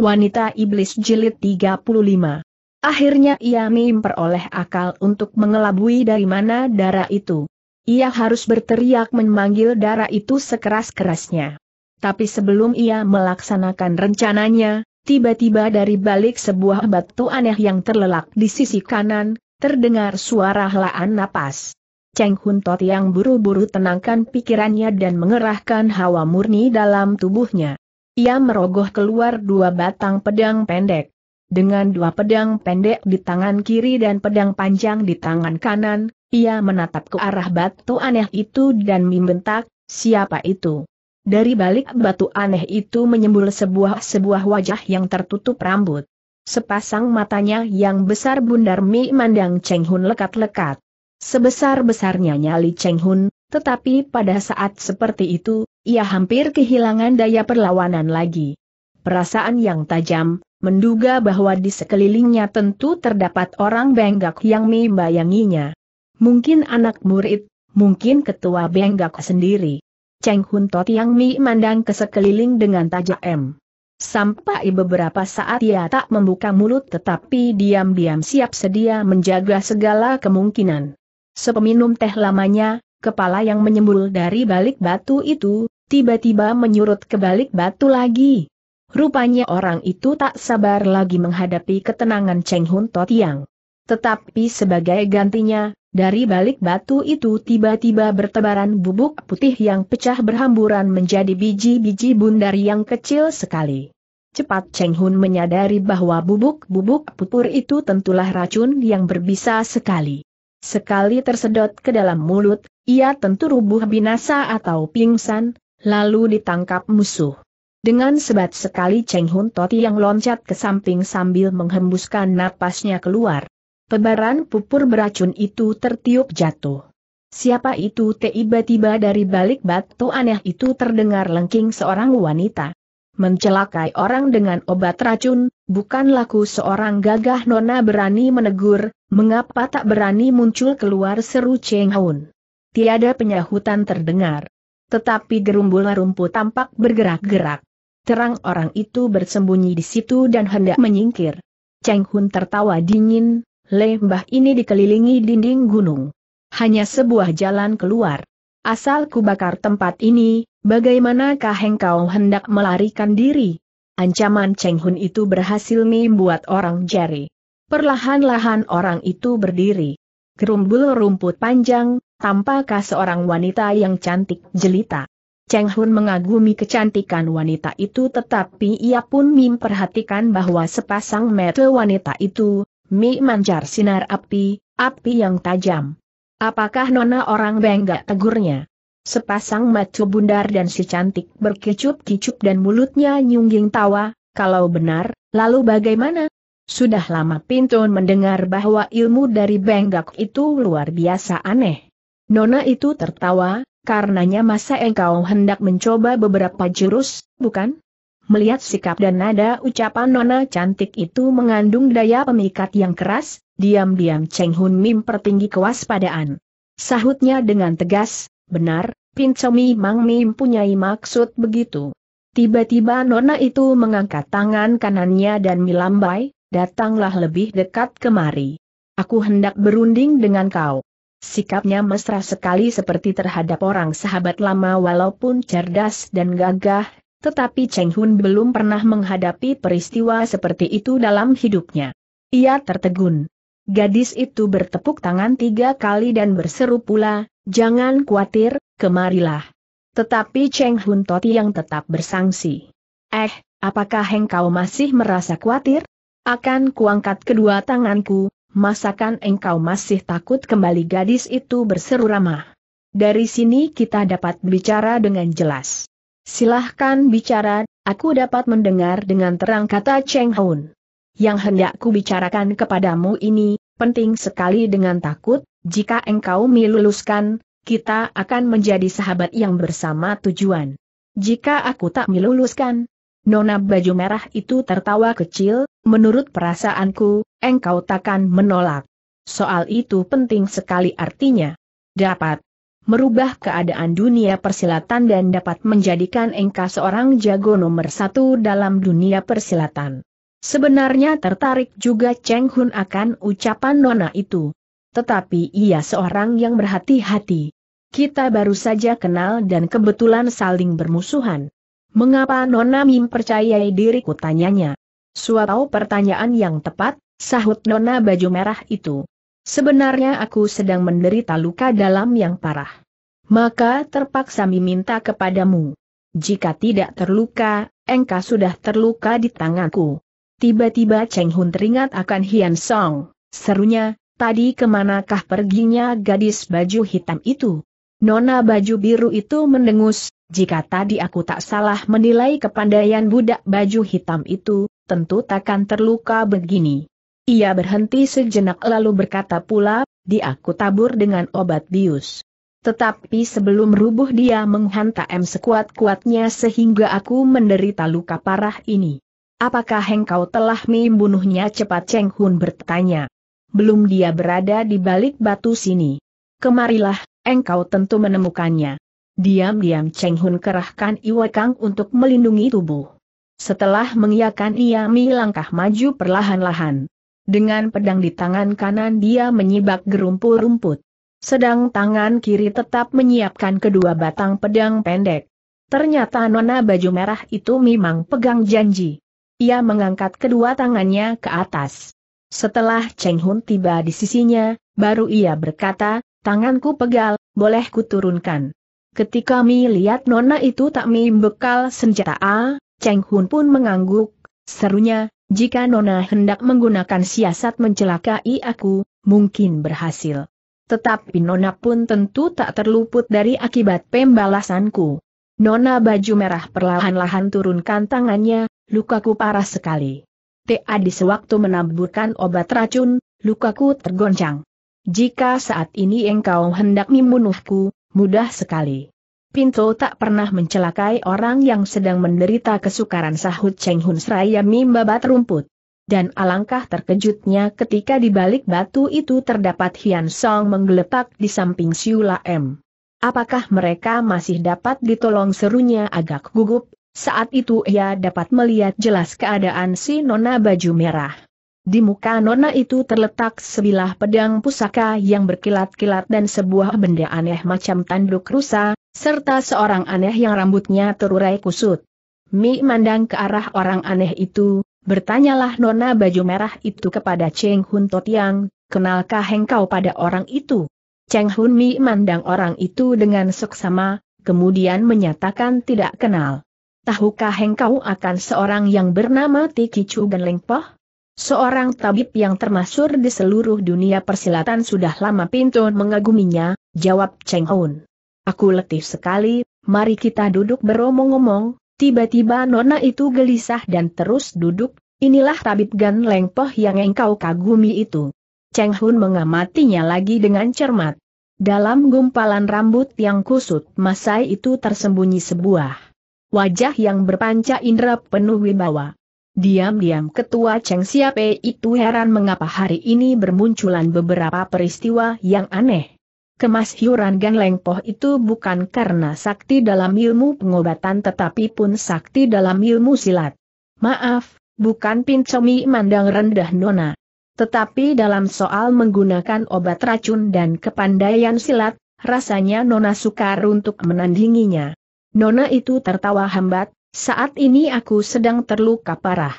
Wanita Iblis Jilid 35 Akhirnya ia memperoleh akal untuk mengelabui dari mana darah itu. Ia harus berteriak memanggil darah itu sekeras-kerasnya. Tapi sebelum ia melaksanakan rencananya, tiba-tiba dari balik sebuah batu aneh yang terlelak di sisi kanan, terdengar suara helaan napas. Cheng Hun Tot yang buru-buru tenangkan pikirannya dan mengerahkan hawa murni dalam tubuhnya. Ia merogoh keluar dua batang pedang pendek. Dengan dua pedang pendek di tangan kiri dan pedang panjang di tangan kanan, ia menatap ke arah batu aneh itu dan membentak, siapa itu? Dari balik batu aneh itu menyembul sebuah-sebuah wajah yang tertutup rambut. Sepasang matanya yang besar bundar mi mandang Cheng Hun lekat-lekat. Sebesar-besarnya nyali Cheng Hun, tetapi pada saat seperti itu, ia hampir kehilangan daya perlawanan lagi. Perasaan yang tajam, menduga bahwa di sekelilingnya tentu terdapat orang benggak yang membayanginya. Mungkin anak murid, mungkin ketua benggak sendiri. Cheng Hun Tot yang mi mandang ke sekeliling dengan tajam. Sampai beberapa saat ia tak membuka mulut tetapi diam-diam siap sedia menjaga segala kemungkinan. Sepeminum teh lamanya, kepala yang menyembul dari balik batu itu, tiba-tiba menyurut ke balik batu lagi. Rupanya orang itu tak sabar lagi menghadapi ketenangan Cheng Hun Totiang. Tetapi sebagai gantinya, dari balik batu itu tiba-tiba bertebaran bubuk putih yang pecah berhamburan menjadi biji-biji bundar yang kecil sekali. Cepat Cheng Hun menyadari bahwa bubuk-bubuk pupur itu tentulah racun yang berbisa sekali. Sekali tersedot ke dalam mulut, ia tentu rubuh binasa atau pingsan, lalu ditangkap musuh. Dengan sebat sekali Cheng Hun Toti yang loncat ke samping sambil menghembuskan napasnya keluar. Pebaran pupur beracun itu tertiup jatuh. Siapa itu tiba-tiba dari balik batu aneh itu terdengar lengking seorang wanita. Mencelakai orang dengan obat racun, bukan laku seorang gagah nona berani menegur, mengapa tak berani muncul keluar seru Cheng Hun. Tiada penyahutan terdengar. Tetapi gerumbul rumput tampak bergerak-gerak. Terang orang itu bersembunyi di situ dan hendak menyingkir. Cheng Hun tertawa dingin, lembah ini dikelilingi dinding gunung. Hanya sebuah jalan keluar. Asal kubakar tempat ini, bagaimanakah engkau hendak melarikan diri? Ancaman Cheng Hun itu berhasil membuat orang jari. Perlahan-lahan orang itu berdiri. Gerumbul rumput panjang, tampakkah seorang wanita yang cantik jelita. Cheng Hun mengagumi kecantikan wanita itu tetapi ia pun memperhatikan bahwa sepasang mata wanita itu, mi manjar sinar api, api yang tajam. Apakah nona orang Benggak tegurnya? Sepasang mata bundar dan si cantik berkicup-kicup dan mulutnya nyungging tawa, kalau benar, lalu bagaimana? Sudah lama Pintun mendengar bahwa ilmu dari Benggak itu luar biasa aneh. Nona itu tertawa, karenanya masa engkau hendak mencoba beberapa jurus, bukan? Melihat sikap dan nada ucapan Nona cantik itu mengandung daya pemikat yang keras, diam-diam Cheng Hun Mim pertinggi kewaspadaan. Sahutnya dengan tegas, benar, Pincomi Mang Mim punyai maksud begitu. Tiba-tiba Nona itu mengangkat tangan kanannya dan melambai, datanglah lebih dekat kemari. Aku hendak berunding dengan kau. Sikapnya mesra sekali seperti terhadap orang sahabat lama walaupun cerdas dan gagah, tetapi Cheng Hun belum pernah menghadapi peristiwa seperti itu dalam hidupnya. Ia tertegun. Gadis itu bertepuk tangan tiga kali dan berseru pula, jangan khawatir, kemarilah. Tetapi Cheng Hun Toti yang tetap bersangsi. Eh, apakah engkau masih merasa khawatir? Akan kuangkat kedua tanganku, masakan engkau masih takut kembali gadis itu berseru ramah. Dari sini kita dapat bicara dengan jelas. Silahkan bicara, aku dapat mendengar dengan terang kata Cheng Hoon. Yang hendak ku bicarakan kepadamu ini, penting sekali dengan takut, jika engkau miluluskan, kita akan menjadi sahabat yang bersama tujuan. Jika aku tak miluluskan, Nona baju merah itu tertawa kecil, menurut perasaanku, engkau takkan menolak. Soal itu penting sekali artinya. Dapat merubah keadaan dunia persilatan dan dapat menjadikan engkau seorang jago nomor satu dalam dunia persilatan. Sebenarnya tertarik juga Cheng Hun akan ucapan Nona itu. Tetapi ia seorang yang berhati-hati. Kita baru saja kenal dan kebetulan saling bermusuhan. Mengapa Nona Mim percayai diriku tanyanya? Suatu pertanyaan yang tepat, sahut Nona baju merah itu. Sebenarnya aku sedang menderita luka dalam yang parah. Maka terpaksa meminta kepadamu. Jika tidak terluka, engkau sudah terluka di tanganku. Tiba-tiba Cheng Hun teringat akan Hian Song, serunya, tadi kemanakah perginya gadis baju hitam itu? Nona baju biru itu mendengus, jika tadi aku tak salah menilai kepandaian budak baju hitam itu, tentu takkan terluka begini. Ia berhenti sejenak lalu berkata pula, di aku tabur dengan obat bius. Tetapi sebelum rubuh dia menghantam sekuat-kuatnya sehingga aku menderita luka parah ini. Apakah engkau telah membunuhnya cepat Cheng Hun bertanya. Belum dia berada di balik batu sini. Kemarilah, engkau tentu menemukannya. Diam-diam Cheng Hun kerahkan Iwe Kang untuk melindungi tubuh. Setelah mengiakan ia Mi langkah maju perlahan-lahan. Dengan pedang di tangan kanan dia menyibak gerumpul rumput. Sedang tangan kiri tetap menyiapkan kedua batang pedang pendek. Ternyata nona baju merah itu memang pegang janji. Ia mengangkat kedua tangannya ke atas. Setelah Cheng Hun tiba di sisinya, baru ia berkata, tanganku pegal, boleh kuturunkan. Ketika Mi lihat nona itu tak Mi bekal senjata A, Cheng Hun pun mengangguk, serunya, jika nona hendak menggunakan siasat mencelakai aku, mungkin berhasil. Tetapi nona pun tentu tak terluput dari akibat pembalasanku. Nona baju merah perlahan-lahan turunkan tangannya, lukaku parah sekali. T.A. di sewaktu menaburkan obat racun, lukaku tergoncang. Jika saat ini engkau hendak membunuhku, Mudah sekali. Pinto tak pernah mencelakai orang yang sedang menderita kesukaran sahut Cheng Hun Seraya bat rumput. Dan alangkah terkejutnya ketika di balik batu itu terdapat Hian Song menggelepak di samping Siula M. Apakah mereka masih dapat ditolong serunya agak gugup, saat itu ia dapat melihat jelas keadaan si nona baju merah. Di muka nona itu terletak sebilah pedang pusaka yang berkilat-kilat dan sebuah benda aneh macam tanduk rusa, serta seorang aneh yang rambutnya terurai kusut. Mi mandang ke arah orang aneh itu, bertanyalah nona baju merah itu kepada Cheng Hun Totiang, kenalkah engkau pada orang itu? Cheng Hun Mi mandang orang itu dengan seksama, kemudian menyatakan tidak kenal. Tahukah engkau akan seorang yang bernama Tiki Chu Genlengpoh? Seorang tabib yang termasuk di seluruh dunia persilatan sudah lama pintu mengaguminya, jawab Cheng Hun. Aku letih sekali, mari kita duduk beromong-omong, tiba-tiba nona itu gelisah dan terus duduk, inilah tabib Gan Lengpoh yang engkau kagumi itu. Cheng Hun mengamatinya lagi dengan cermat. Dalam gumpalan rambut yang kusut Masai itu tersembunyi sebuah wajah yang berpanca indera penuh wibawa. Diam-diam ketua Cheng Siape itu heran mengapa hari ini bermunculan beberapa peristiwa yang aneh. Kemasyuran Gan Lengpoh itu bukan karena sakti dalam ilmu pengobatan tetapi pun sakti dalam ilmu silat. Maaf, bukan pincomi mandang rendah nona. Tetapi dalam soal menggunakan obat racun dan kepandaian silat, rasanya nona sukar untuk menandinginya. Nona itu tertawa hambat, saat ini aku sedang terluka parah.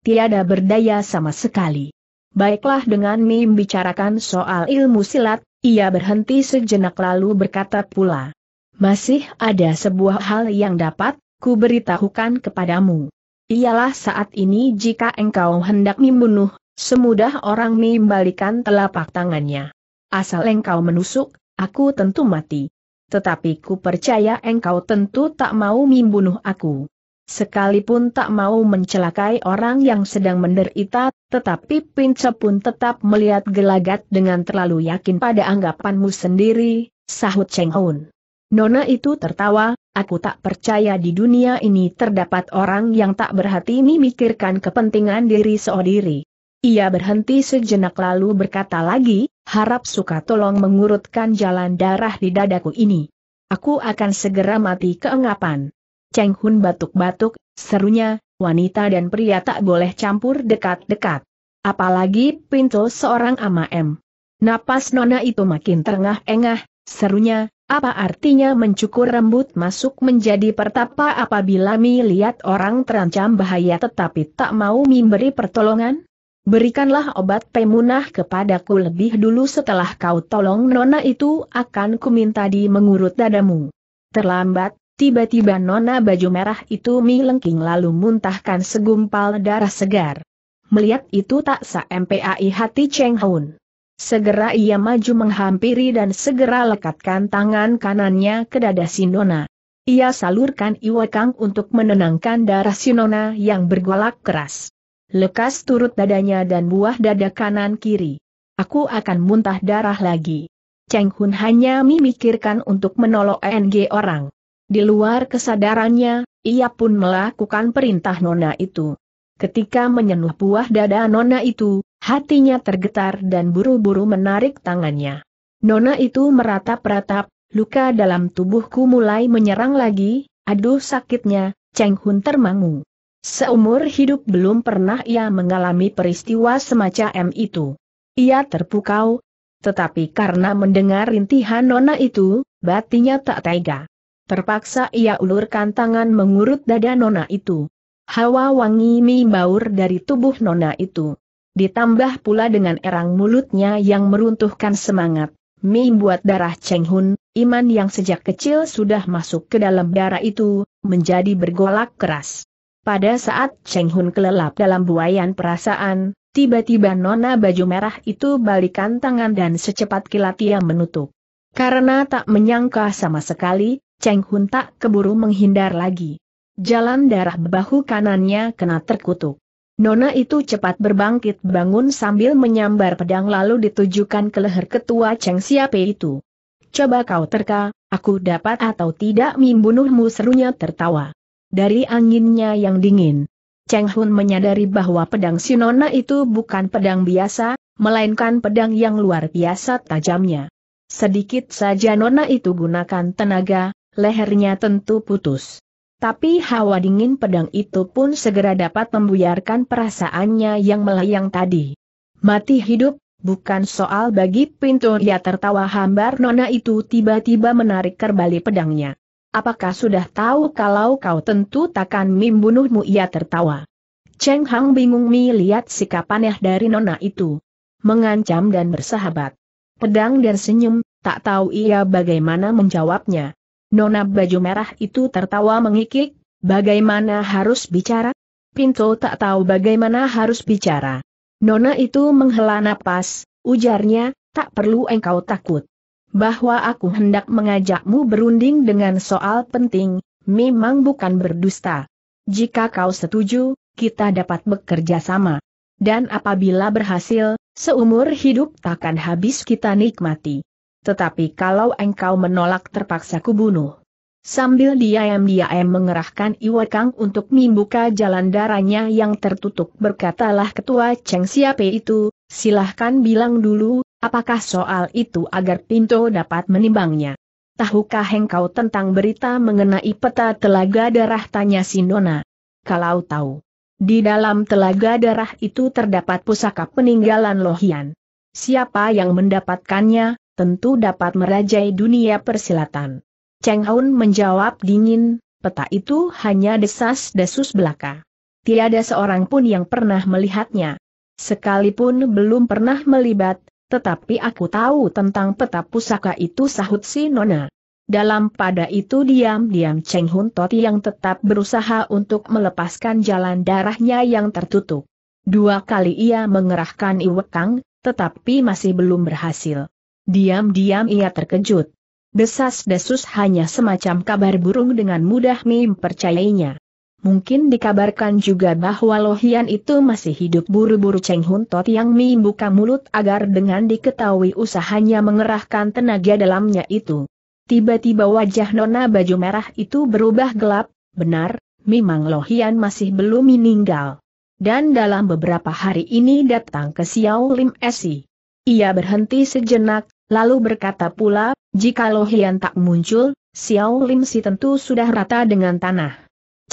Tiada berdaya sama sekali. Baiklah dengan mim bicarakan soal ilmu silat, ia berhenti sejenak lalu berkata pula. Masih ada sebuah hal yang dapat, ku beritahukan kepadamu. Ialah saat ini jika engkau hendak membunuh, semudah orang membalikan telapak tangannya. Asal engkau menusuk, aku tentu mati. Tetapi ku percaya engkau tentu tak mau membunuh aku. Sekalipun tak mau mencelakai orang yang sedang menderita, tetapi Pince pun tetap melihat gelagat dengan terlalu yakin pada anggapanmu sendiri, sahut Cheng Hun. Nona itu tertawa, aku tak percaya di dunia ini terdapat orang yang tak berhati memikirkan kepentingan diri seodiri. Ia berhenti sejenak lalu berkata lagi, harap suka tolong mengurutkan jalan darah di dadaku ini. Aku akan segera mati keengapan. Cheng Hun batuk-batuk, serunya, wanita dan pria tak boleh campur dekat-dekat. Apalagi pintu seorang ama M. Napas nona itu makin terengah-engah, serunya, apa artinya mencukur rambut masuk menjadi pertapa apabila Mi lihat orang terancam bahaya tetapi tak mau memberi pertolongan? Berikanlah obat pemunah kepadaku lebih dulu setelah kau tolong nona itu akan kuminta di mengurut dadamu. Terlambat, Tiba-tiba nona baju merah itu melengking lalu muntahkan segumpal darah segar. Melihat itu tak sa MPAI hati Cheng Hun. Segera ia maju menghampiri dan segera lekatkan tangan kanannya ke dada si Nona. Ia salurkan iwakang untuk menenangkan darah si Nona yang bergolak keras. Lekas turut dadanya dan buah dada kanan kiri. Aku akan muntah darah lagi. Cheng Hun hanya memikirkan untuk menolong NG orang. Di luar kesadarannya, ia pun melakukan perintah nona itu. Ketika menyenuh buah dada nona itu, hatinya tergetar dan buru-buru menarik tangannya. Nona itu meratap-ratap, luka dalam tubuhku mulai menyerang lagi, aduh sakitnya, Cheng Hun termangu. Seumur hidup belum pernah ia mengalami peristiwa semacam itu. Ia terpukau, tetapi karena mendengar rintihan nona itu, batinya tak tega. Terpaksa ia ulurkan tangan mengurut dada nona itu. Hawa wangi mie baur dari tubuh nona itu. Ditambah pula dengan erang mulutnya yang meruntuhkan semangat. Mie buat darah Cheng Hun, iman yang sejak kecil sudah masuk ke dalam darah itu, menjadi bergolak keras. Pada saat Cheng Hun kelelap dalam buayan perasaan, tiba-tiba nona baju merah itu balikan tangan dan secepat kilat ia menutup. Karena tak menyangka sama sekali, Cheng Hun tak keburu menghindar lagi. Jalan darah bahu kanannya kena terkutuk. Nona itu cepat berbangkit bangun sambil menyambar pedang lalu ditujukan ke leher ketua Cheng Siape itu. Coba kau terka, aku dapat atau tidak membunuhmu serunya tertawa. Dari anginnya yang dingin. Cheng Hun menyadari bahwa pedang si Nona itu bukan pedang biasa, melainkan pedang yang luar biasa tajamnya. Sedikit saja Nona itu gunakan tenaga, lehernya tentu putus. Tapi hawa dingin pedang itu pun segera dapat membuyarkan perasaannya yang melayang tadi. Mati hidup, bukan soal bagi pintu ia tertawa hambar nona itu tiba-tiba menarik kembali pedangnya. Apakah sudah tahu kalau kau tentu takkan membunuhmu ia tertawa. Cheng Hang bingung melihat sikap aneh dari nona itu. Mengancam dan bersahabat. Pedang dan senyum, tak tahu ia bagaimana menjawabnya. Nona baju merah itu tertawa mengikik, bagaimana harus bicara? Pinto tak tahu bagaimana harus bicara. Nona itu menghela napas, ujarnya, tak perlu engkau takut. Bahwa aku hendak mengajakmu berunding dengan soal penting, memang bukan berdusta. Jika kau setuju, kita dapat bekerja sama. Dan apabila berhasil, seumur hidup takkan habis kita nikmati tetapi kalau engkau menolak terpaksa kubunuh. Sambil diam-diam mengerahkan Iwakang untuk membuka jalan darahnya yang tertutup berkatalah ketua Cheng Siapai itu, silahkan bilang dulu, apakah soal itu agar Pinto dapat menimbangnya. Tahukah engkau tentang berita mengenai peta telaga darah tanya Sinona? Kalau tahu. Di dalam telaga darah itu terdapat pusaka peninggalan Lohian. Siapa yang mendapatkannya, tentu dapat merajai dunia persilatan. Cheng Haun menjawab dingin, peta itu hanya desas-desus belaka. Tiada seorang pun yang pernah melihatnya. Sekalipun belum pernah melibat, tetapi aku tahu tentang peta pusaka itu sahut si Nona. Dalam pada itu diam-diam Cheng Hun Toti yang tetap berusaha untuk melepaskan jalan darahnya yang tertutup. Dua kali ia mengerahkan Iwekang, tetapi masih belum berhasil. Diam-diam ia terkejut. Desas-desus hanya semacam kabar burung dengan mudah mempercayainya. Mungkin dikabarkan juga bahwa Lohian itu masih hidup buru-buru Cheng Hun Tot yang membuka mulut agar dengan diketahui usahanya mengerahkan tenaga dalamnya itu. Tiba-tiba wajah nona baju merah itu berubah gelap, benar, memang Lohian masih belum meninggal. Dan dalam beberapa hari ini datang ke Xiao Lim Esi. Ia berhenti sejenak, lalu berkata pula, jikalau Hian tak muncul, Xiao Lim si tentu sudah rata dengan tanah.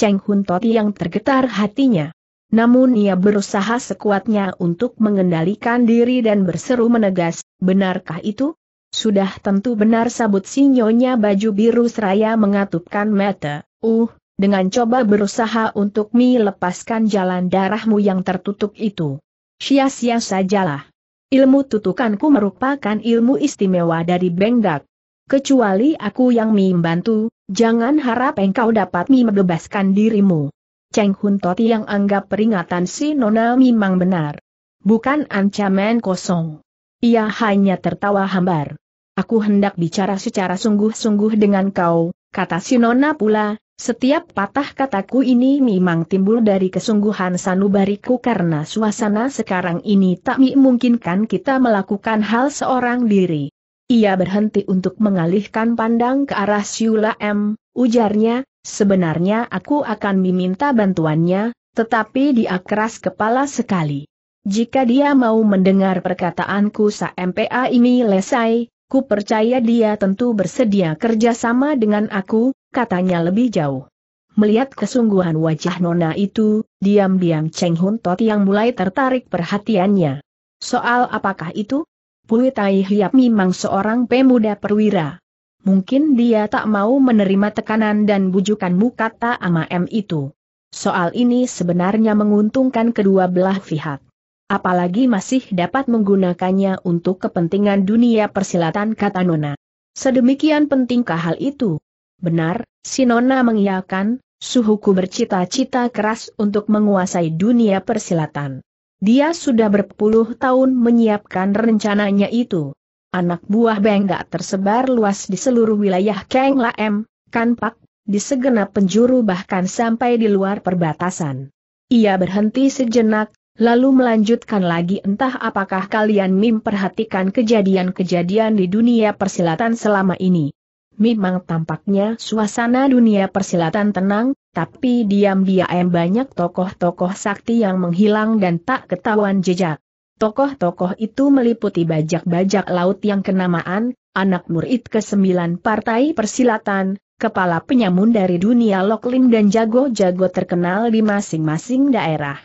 Cheng Hun Toti yang tergetar hatinya. Namun ia berusaha sekuatnya untuk mengendalikan diri dan berseru menegas, benarkah itu? Sudah tentu benar sabut sinyonya baju biru seraya mengatupkan mata, uh, dengan coba berusaha untuk melepaskan jalan darahmu yang tertutup itu. Sia-sia sajalah. Ilmu tutukanku merupakan ilmu istimewa dari Benggak. Kecuali aku yang membantu, jangan harap engkau dapat membebaskan dirimu. Cheng Hun Toti yang anggap peringatan si Nona memang benar. Bukan ancaman kosong. Ia hanya tertawa hambar. Aku hendak bicara secara sungguh-sungguh dengan kau, kata si Nona pula, setiap patah kataku ini memang timbul dari kesungguhan sanubariku karena suasana sekarang ini tak memungkinkan kita melakukan hal seorang diri. Ia berhenti untuk mengalihkan pandang ke arah Siula M, ujarnya, sebenarnya aku akan meminta bantuannya, tetapi dia keras kepala sekali. Jika dia mau mendengar perkataanku sa MPA ini lesai, Ku percaya dia tentu bersedia kerjasama dengan aku, katanya lebih jauh. Melihat kesungguhan wajah Nona itu, diam-diam Cheng Hun Tot yang mulai tertarik perhatiannya. Soal apakah itu? Pui Tai Hiap memang seorang pemuda perwira. Mungkin dia tak mau menerima tekanan dan bujukanmu kata Ama M itu. Soal ini sebenarnya menguntungkan kedua belah pihak apalagi masih dapat menggunakannya untuk kepentingan dunia persilatan kata Nona. Sedemikian pentingkah hal itu? Benar, si Nona mengiyakan, suhuku bercita-cita keras untuk menguasai dunia persilatan. Dia sudah berpuluh tahun menyiapkan rencananya itu. Anak buah Benggak tersebar luas di seluruh wilayah Keng Laem, Kanpak, di segenap penjuru bahkan sampai di luar perbatasan. Ia berhenti sejenak, Lalu melanjutkan lagi entah apakah kalian Mim perhatikan kejadian-kejadian di dunia persilatan selama ini. Memang tampaknya suasana dunia persilatan tenang, tapi diam-diam banyak tokoh-tokoh sakti yang menghilang dan tak ketahuan jejak. Tokoh-tokoh itu meliputi bajak-bajak laut yang kenamaan, anak murid ke-9 partai persilatan, kepala penyamun dari dunia Loklin dan jago-jago terkenal di masing-masing daerah.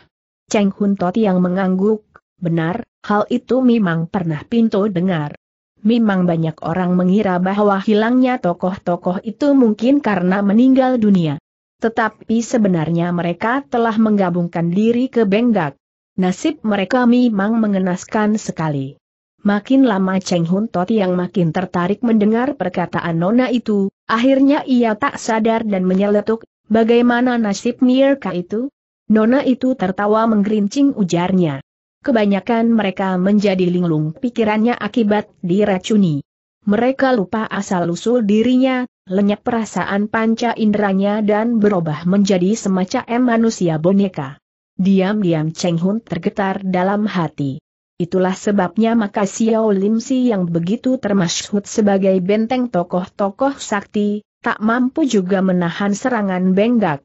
Cheng Hun Tot yang mengangguk, benar, hal itu memang pernah Pinto dengar. Memang banyak orang mengira bahwa hilangnya tokoh-tokoh itu mungkin karena meninggal dunia. Tetapi sebenarnya mereka telah menggabungkan diri ke Benggak. Nasib mereka memang mengenaskan sekali. Makin lama Cheng Hun Tot yang makin tertarik mendengar perkataan Nona itu, akhirnya ia tak sadar dan menyeletuk, bagaimana nasib Mirka itu? Nona itu tertawa menggerincing ujarnya. Kebanyakan mereka menjadi linglung pikirannya akibat diracuni. Mereka lupa asal-usul dirinya, lenyap perasaan panca inderanya dan berubah menjadi semacam manusia boneka. Diam-diam Cheng Hun tergetar dalam hati. Itulah sebabnya maka Xiao Lim Si yang begitu termasyhut sebagai benteng tokoh-tokoh sakti, tak mampu juga menahan serangan benggak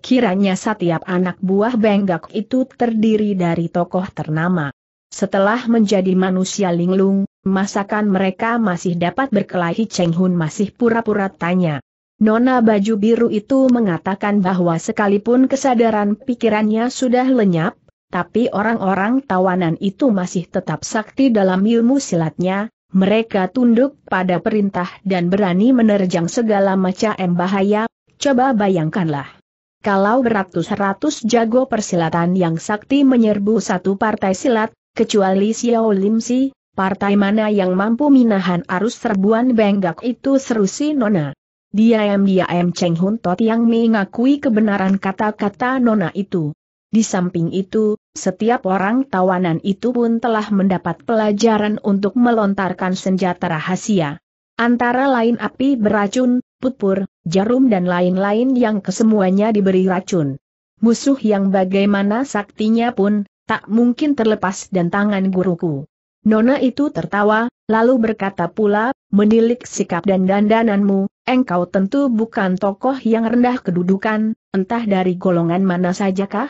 kiranya setiap anak buah Benggak itu terdiri dari tokoh ternama. Setelah menjadi manusia linglung, masakan mereka masih dapat berkelahi Cheng Hun masih pura-pura tanya. Nona baju biru itu mengatakan bahwa sekalipun kesadaran pikirannya sudah lenyap, tapi orang-orang tawanan itu masih tetap sakti dalam ilmu silatnya, mereka tunduk pada perintah dan berani menerjang segala macam bahaya, coba bayangkanlah kalau beratus-ratus jago persilatan yang sakti menyerbu satu partai silat, kecuali Xiao Lim Si, partai mana yang mampu minahan arus serbuan benggak itu seru si Nona. Diam-diam Cheng Hun Tot yang mengakui kebenaran kata-kata Nona itu. Di samping itu, setiap orang tawanan itu pun telah mendapat pelajaran untuk melontarkan senjata rahasia. Antara lain api beracun, putpur, jarum dan lain-lain yang kesemuanya diberi racun. Musuh yang bagaimana saktinya pun, tak mungkin terlepas dan tangan guruku. Nona itu tertawa, lalu berkata pula, menilik sikap dan dandananmu, engkau tentu bukan tokoh yang rendah kedudukan, entah dari golongan mana sajakah?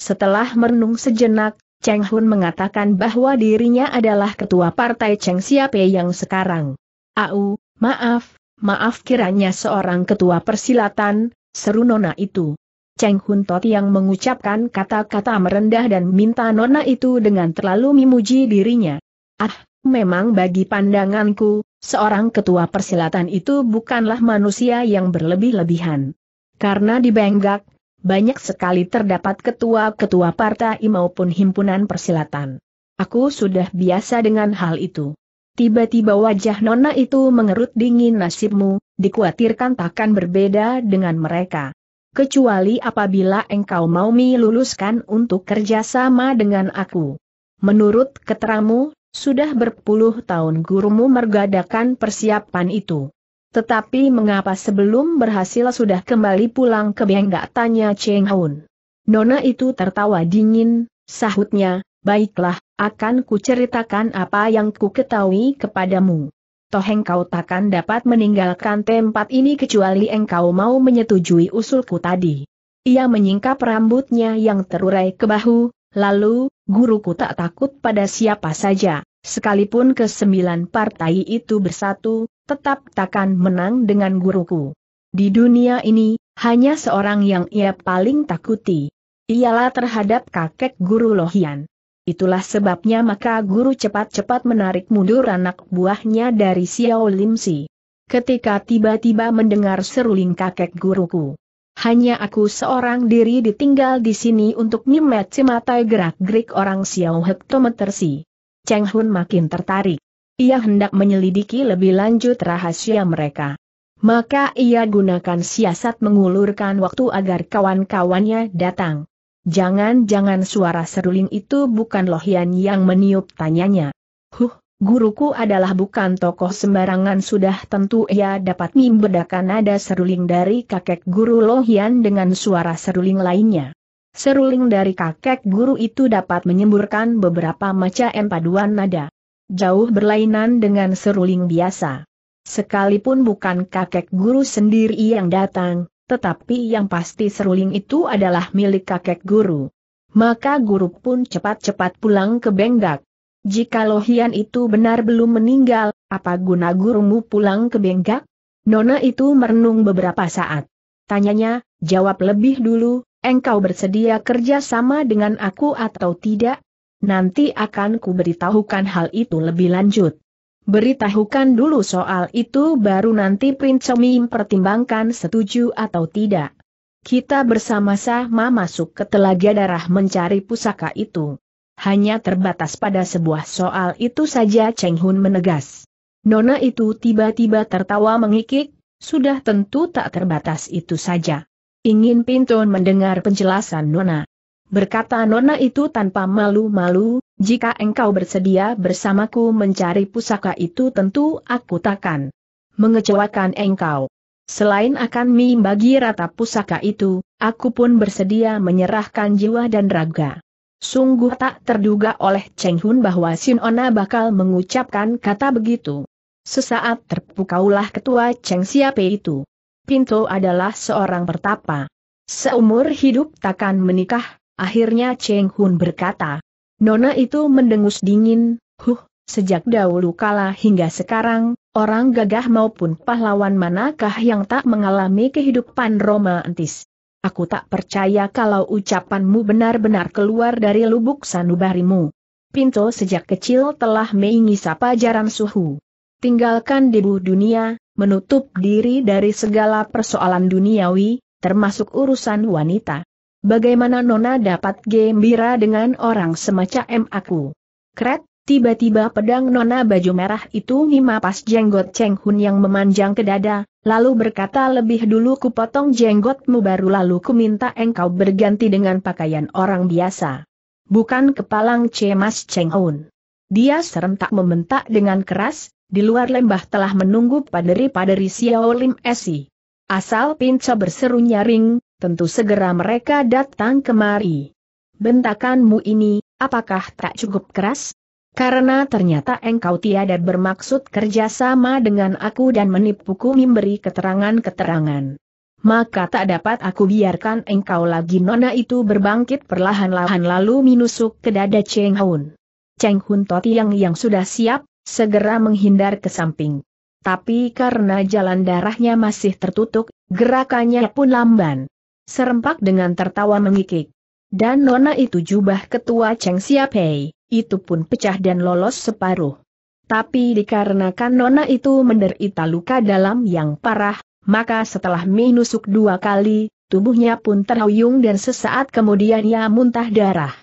Setelah merenung sejenak, Cheng Hun mengatakan bahwa dirinya adalah ketua partai Cheng Siapai yang sekarang. Au, maaf, Maaf kiranya seorang ketua persilatan, seru nona itu. Cheng Hun Tot yang mengucapkan kata-kata merendah dan minta nona itu dengan terlalu memuji dirinya. Ah, memang bagi pandanganku, seorang ketua persilatan itu bukanlah manusia yang berlebih-lebihan. Karena di Benggak, banyak sekali terdapat ketua-ketua partai maupun himpunan persilatan. Aku sudah biasa dengan hal itu. Tiba-tiba wajah Nona itu mengerut dingin nasibmu, dikhawatirkan takkan berbeda dengan mereka. Kecuali apabila engkau mau meluluskan untuk kerjasama dengan aku. Menurut keteramu, sudah berpuluh tahun gurumu mergadakan persiapan itu. Tetapi mengapa sebelum berhasil sudah kembali pulang ke Bengga tanya Cheng Haun. Nona itu tertawa dingin, sahutnya, Baiklah, akan kuceritakan apa yang kuketahui kepadamu. Toh engkau takkan dapat meninggalkan tempat ini kecuali engkau mau menyetujui usulku tadi. Ia menyingkap rambutnya yang terurai ke bahu, lalu, guruku tak takut pada siapa saja, sekalipun kesembilan partai itu bersatu, tetap takkan menang dengan guruku. Di dunia ini, hanya seorang yang ia paling takuti. Ialah terhadap kakek guru Lohian. Itulah sebabnya maka guru cepat-cepat menarik mundur anak buahnya dari Xiao Lim Si. Ketika tiba-tiba mendengar seruling kakek guruku. Hanya aku seorang diri ditinggal di sini untuk nimet semata gerak-gerik orang Xiao Hektometer Si. Cheng Hun makin tertarik. Ia hendak menyelidiki lebih lanjut rahasia mereka. Maka ia gunakan siasat mengulurkan waktu agar kawan-kawannya datang. Jangan-jangan suara seruling itu bukan Lohian yang meniup tanyanya. Huh, guruku adalah bukan tokoh sembarangan sudah tentu ia dapat membedakan nada seruling dari kakek guru Lohian dengan suara seruling lainnya. Seruling dari kakek guru itu dapat menyemburkan beberapa macam paduan nada. Jauh berlainan dengan seruling biasa. Sekalipun bukan kakek guru sendiri yang datang, tetapi yang pasti seruling itu adalah milik kakek guru. Maka guru pun cepat-cepat pulang ke Benggak. Jika Lohian itu benar belum meninggal, apa guna gurumu pulang ke Benggak? Nona itu merenung beberapa saat. Tanyanya, jawab lebih dulu, engkau bersedia kerja sama dengan aku atau tidak? Nanti akan ku beritahukan hal itu lebih lanjut. Beritahukan dulu soal itu baru nanti Prince Mim pertimbangkan setuju atau tidak. Kita bersama-sama masuk ke telaga darah mencari pusaka itu. Hanya terbatas pada sebuah soal itu saja Cheng Hun menegas. Nona itu tiba-tiba tertawa mengikik, sudah tentu tak terbatas itu saja. Ingin Pinton mendengar penjelasan Nona berkata Nona itu tanpa malu-malu, jika engkau bersedia bersamaku mencari pusaka itu tentu aku takkan mengecewakan engkau. Selain akan membagi rata pusaka itu, aku pun bersedia menyerahkan jiwa dan raga. Sungguh tak terduga oleh Cheng Hun bahwa ona bakal mengucapkan kata begitu. Sesaat terpukaulah ketua Cheng Siape itu. Pinto adalah seorang pertapa. Seumur hidup takkan menikah, Akhirnya Cheng Hun berkata, Nona itu mendengus dingin, huh, sejak dahulu kala hingga sekarang, orang gagah maupun pahlawan manakah yang tak mengalami kehidupan romantis. Aku tak percaya kalau ucapanmu benar-benar keluar dari lubuk sanubarimu. Pinto sejak kecil telah mengisap ajaran suhu. Tinggalkan debu dunia, menutup diri dari segala persoalan duniawi, termasuk urusan wanita. Bagaimana Nona dapat gembira dengan orang semacam aku? Kret, tiba-tiba pedang Nona baju merah itu ngimapas jenggot Cheng Hun yang memanjang ke dada, lalu berkata lebih dulu ku jenggotmu baru lalu ku minta engkau berganti dengan pakaian orang biasa. Bukan kepalang cemas Cheng Hun. Dia serentak membentak dengan keras, di luar lembah telah menunggu paderi-paderi Xiao Lim Esi. Asal pinca berseru nyaring, tentu segera mereka datang kemari. Bentakanmu ini, apakah tak cukup keras? Karena ternyata engkau tiada bermaksud kerjasama dengan aku dan menipuku memberi keterangan-keterangan. Maka tak dapat aku biarkan engkau lagi nona itu berbangkit perlahan-lahan lalu minusuk ke dada Cheng Hun. Cheng Hun Toti yang yang sudah siap, segera menghindar ke samping. Tapi karena jalan darahnya masih tertutup, gerakannya pun lamban serempak dengan tertawa mengikik. Dan nona itu jubah ketua Cheng Siapei, itu pun pecah dan lolos separuh. Tapi dikarenakan nona itu menderita luka dalam yang parah, maka setelah minusuk dua kali, tubuhnya pun terhuyung dan sesaat kemudian ia muntah darah.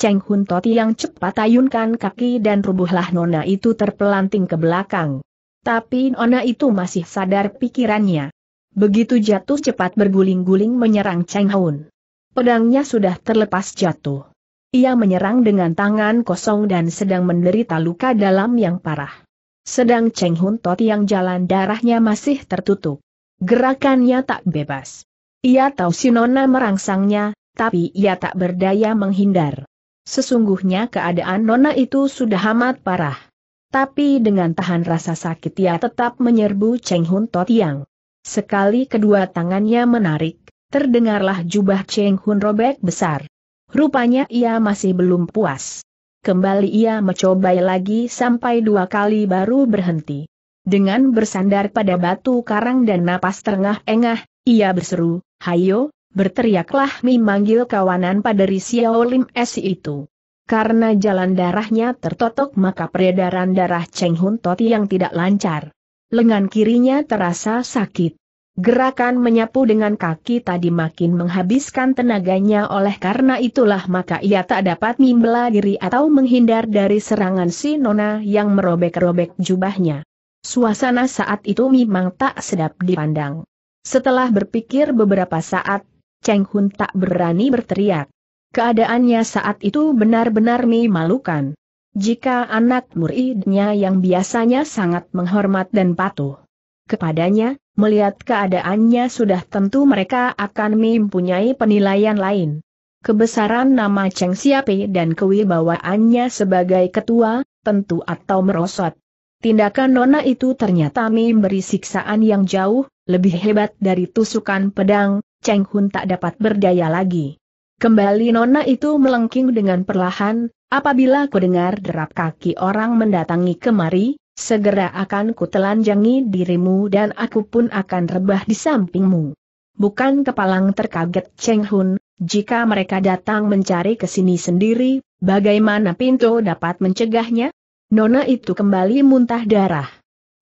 Cheng Hun Toti yang cepat ayunkan kaki dan rubuhlah nona itu terpelanting ke belakang. Tapi nona itu masih sadar pikirannya. Begitu jatuh cepat berguling-guling menyerang Cheng Haun. Pedangnya sudah terlepas jatuh. Ia menyerang dengan tangan kosong dan sedang menderita luka dalam yang parah. Sedang Cheng Hun Tot yang jalan darahnya masih tertutup. Gerakannya tak bebas. Ia tahu si Nona merangsangnya, tapi ia tak berdaya menghindar. Sesungguhnya keadaan Nona itu sudah amat parah. Tapi dengan tahan rasa sakit ia tetap menyerbu Cheng Hun Tot yang. Sekali kedua tangannya menarik, terdengarlah jubah Cheng Hun robek besar. Rupanya ia masih belum puas. Kembali ia mencobai lagi sampai dua kali baru berhenti. Dengan bersandar pada batu karang dan napas terengah-engah, ia berseru, Hayo, berteriaklah memanggil kawanan pada Risiao Lim S itu. Karena jalan darahnya tertotok maka peredaran darah Cheng Hun Toti yang tidak lancar lengan kirinya terasa sakit. Gerakan menyapu dengan kaki tadi makin menghabiskan tenaganya oleh karena itulah maka ia tak dapat membela diri atau menghindar dari serangan si Nona yang merobek-robek jubahnya. Suasana saat itu memang tak sedap dipandang. Setelah berpikir beberapa saat, Cheng Hun tak berani berteriak. Keadaannya saat itu benar-benar memalukan. Jika anak muridnya yang biasanya sangat menghormat dan patuh kepadanya, melihat keadaannya sudah tentu mereka akan mempunyai penilaian lain. Kebesaran nama Cheng Siapi dan kewibawaannya sebagai ketua, tentu atau merosot. Tindakan Nona itu ternyata memberi siksaan yang jauh, lebih hebat dari tusukan pedang, Cheng Hun tak dapat berdaya lagi. Kembali Nona itu melengking dengan perlahan, Apabila ku dengar derap kaki orang mendatangi kemari, segera akan ku telanjangi dirimu dan aku pun akan rebah di sampingmu. Bukan kepalang terkaget Cheng Hun, jika mereka datang mencari ke sini sendiri, bagaimana pintu dapat mencegahnya? Nona itu kembali muntah darah.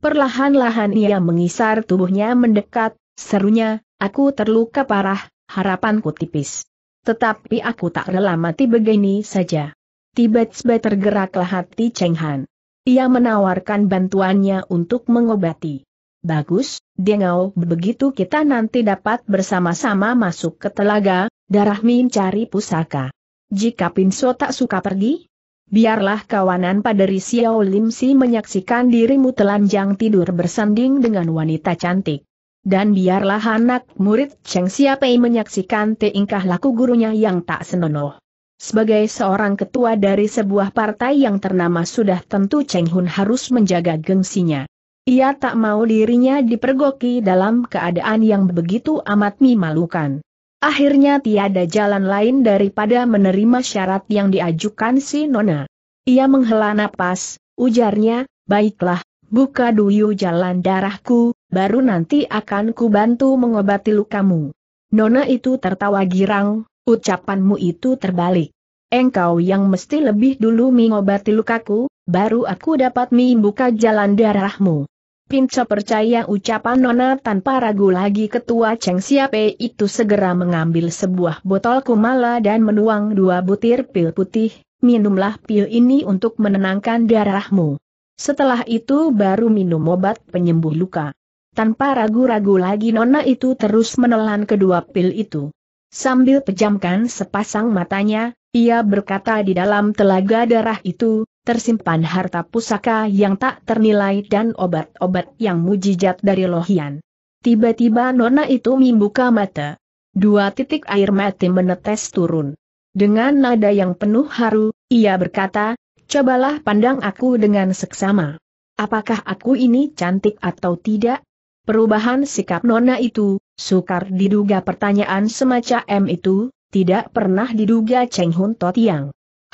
Perlahan-lahan ia mengisar tubuhnya mendekat, serunya, aku terluka parah, harapanku tipis. Tetapi aku tak rela mati begini saja tiba-tiba tergeraklah hati Cheng Han. Ia menawarkan bantuannya untuk mengobati. Bagus, Dengau, begitu kita nanti dapat bersama-sama masuk ke telaga, darah Min cari pusaka. Jika Pinso tak suka pergi, biarlah kawanan paderi Xiao Lim Si menyaksikan dirimu telanjang tidur bersanding dengan wanita cantik. Dan biarlah anak murid Cheng Pei menyaksikan tingkah laku gurunya yang tak senonoh. Sebagai seorang ketua dari sebuah partai yang ternama sudah tentu Cheng Hun harus menjaga gengsinya. Ia tak mau dirinya dipergoki dalam keadaan yang begitu amat memalukan. Akhirnya tiada jalan lain daripada menerima syarat yang diajukan si Nona. Ia menghela napas, ujarnya, baiklah, buka dulu jalan darahku, baru nanti akan kubantu mengobati lukamu. Nona itu tertawa girang, Ucapanmu itu terbalik. Engkau yang mesti lebih dulu mengobati lukaku, baru aku dapat membuka jalan darahmu. Pinco percaya ucapan Nona tanpa ragu lagi ketua Cheng Siape itu segera mengambil sebuah botol kumala dan menuang dua butir pil putih, minumlah pil ini untuk menenangkan darahmu. Setelah itu baru minum obat penyembuh luka. Tanpa ragu-ragu lagi Nona itu terus menelan kedua pil itu. Sambil pejamkan sepasang matanya, ia berkata di dalam telaga darah itu, tersimpan harta pusaka yang tak ternilai dan obat-obat yang mujijat dari lohian. Tiba-tiba nona itu membuka mata. Dua titik air mati menetes turun. Dengan nada yang penuh haru, ia berkata, cobalah pandang aku dengan seksama. Apakah aku ini cantik atau tidak? Perubahan sikap nona itu, Sukar diduga pertanyaan semacam itu, tidak pernah diduga Cheng Hun To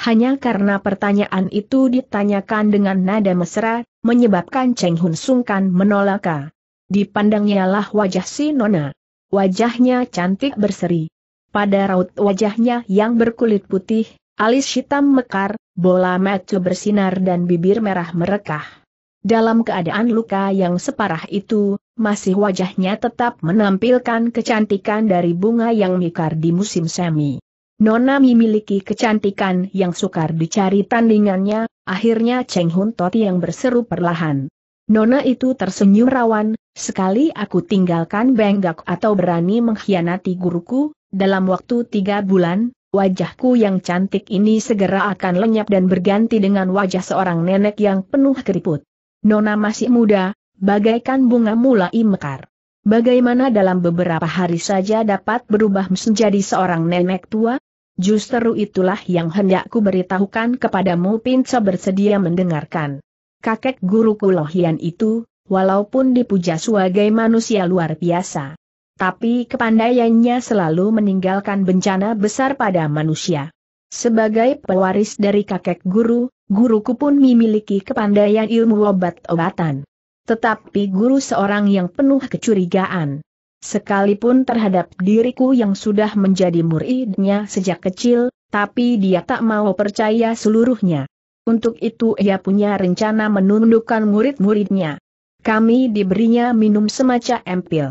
Hanya karena pertanyaan itu ditanyakan dengan nada mesra, menyebabkan Cheng Hun sungkan menolak. Dipandangnya lah wajah si Nona. Wajahnya cantik berseri. Pada raut wajahnya yang berkulit putih, alis hitam mekar, bola mata bersinar dan bibir merah merekah. Dalam keadaan luka yang separah itu, masih wajahnya tetap menampilkan kecantikan dari bunga yang mekar di musim semi. Nona Mi miliki kecantikan yang sukar dicari tandingannya, akhirnya Cheng Hun Tot yang berseru perlahan. Nona itu tersenyum rawan, sekali aku tinggalkan benggak atau berani mengkhianati guruku, dalam waktu tiga bulan, wajahku yang cantik ini segera akan lenyap dan berganti dengan wajah seorang nenek yang penuh keriput. Nona masih muda, bagaikan bunga mulai mekar. Bagaimana dalam beberapa hari saja dapat berubah menjadi seorang nenek tua? Justru itulah yang hendakku beritahukan kepadamu Pinca bersedia mendengarkan. Kakek guru kulohian itu, walaupun dipuja sebagai manusia luar biasa. Tapi kepandaiannya selalu meninggalkan bencana besar pada manusia. Sebagai pewaris dari kakek guru, guruku pun memiliki kepandaian ilmu obat-obatan. Tetapi guru seorang yang penuh kecurigaan. Sekalipun terhadap diriku yang sudah menjadi muridnya sejak kecil, tapi dia tak mau percaya seluruhnya. Untuk itu ia punya rencana menundukkan murid-muridnya. Kami diberinya minum semacam empil.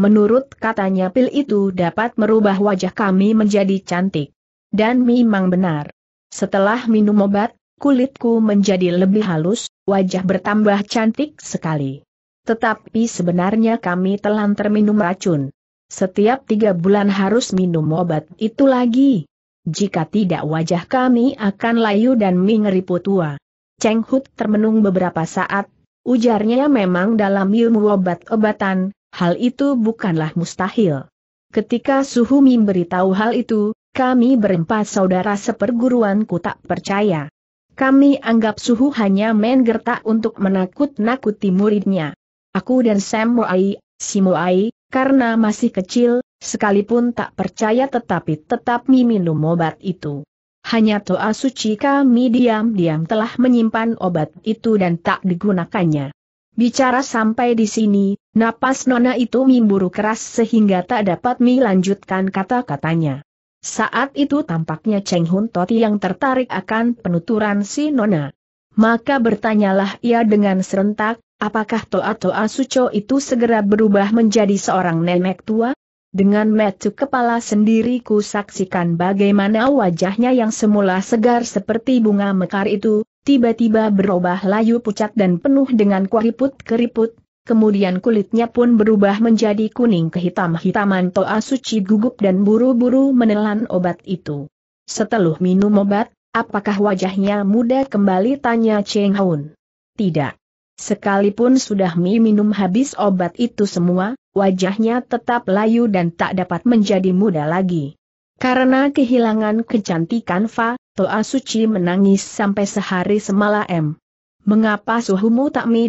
Menurut katanya pil itu dapat merubah wajah kami menjadi cantik. Dan memang benar. Setelah minum obat, kulitku menjadi lebih halus, wajah bertambah cantik sekali. Tetapi sebenarnya kami telah terminum racun. Setiap tiga bulan harus minum obat itu lagi. Jika tidak wajah kami akan layu dan mengeriput tua. Cheng Hut termenung beberapa saat, ujarnya memang dalam ilmu obat-obatan, hal itu bukanlah mustahil. Ketika Suhu memberitahu hal itu, kami berempat saudara seperguruanku tak percaya. Kami anggap suhu hanya main gertak untuk menakut-nakuti muridnya. Aku dan Sam Moai, si Moai, karena masih kecil, sekalipun tak percaya tetapi tetap minum obat itu. Hanya doa suci kami diam-diam telah menyimpan obat itu dan tak digunakannya. Bicara sampai di sini, napas Nona itu mimburu keras sehingga tak dapat melanjutkan kata-katanya. Saat itu tampaknya Cheng Hun Toti yang tertarik akan penuturan si Nona. Maka bertanyalah ia dengan serentak, apakah Toa Toa Suco itu segera berubah menjadi seorang nenek tua? Dengan metu kepala sendiri ku saksikan bagaimana wajahnya yang semula segar seperti bunga mekar itu, tiba-tiba berubah layu pucat dan penuh dengan keriput-keriput, Kemudian kulitnya pun berubah menjadi kuning kehitam-hitaman Toa Suci gugup dan buru-buru menelan obat itu. Setelah minum obat, apakah wajahnya muda kembali tanya Cheng Haun. Tidak. Sekalipun sudah Mi minum habis obat itu semua, wajahnya tetap layu dan tak dapat menjadi muda lagi. Karena kehilangan kecantikan Fa, Toa Suci menangis sampai sehari semalam. Mengapa suhumu tak Mi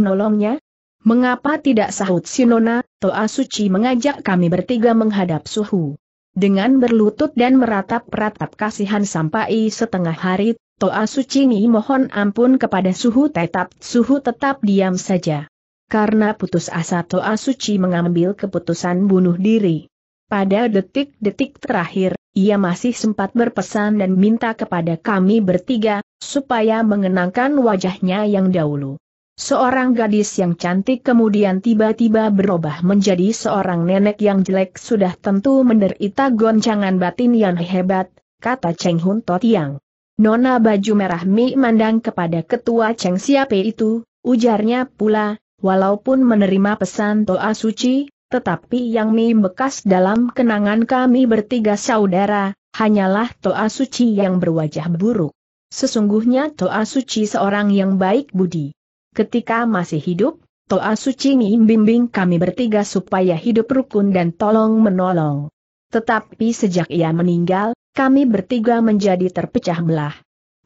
Mengapa tidak sahut Sinona, Toa Suci mengajak kami bertiga menghadap suhu. Dengan berlutut dan meratap-ratap kasihan sampai setengah hari, Toa Suci ini mohon ampun kepada suhu tetap suhu tetap diam saja. Karena putus asa Toa Suci mengambil keputusan bunuh diri. Pada detik-detik terakhir, ia masih sempat berpesan dan minta kepada kami bertiga, supaya mengenangkan wajahnya yang dahulu. Seorang gadis yang cantik kemudian tiba-tiba berubah menjadi seorang nenek yang jelek sudah tentu menderita goncangan batin yang hebat, kata Cheng Hun Totiang. Nona baju merah Mi mandang kepada ketua Cheng Siape itu, ujarnya pula, walaupun menerima pesan Toa Suci, tetapi yang Mi bekas dalam kenangan kami bertiga saudara, hanyalah Toa Suci yang berwajah buruk. Sesungguhnya Toa Suci seorang yang baik budi. Ketika masih hidup, Toa Suci membimbing kami bertiga supaya hidup rukun dan tolong menolong. Tetapi sejak ia meninggal, kami bertiga menjadi terpecah belah.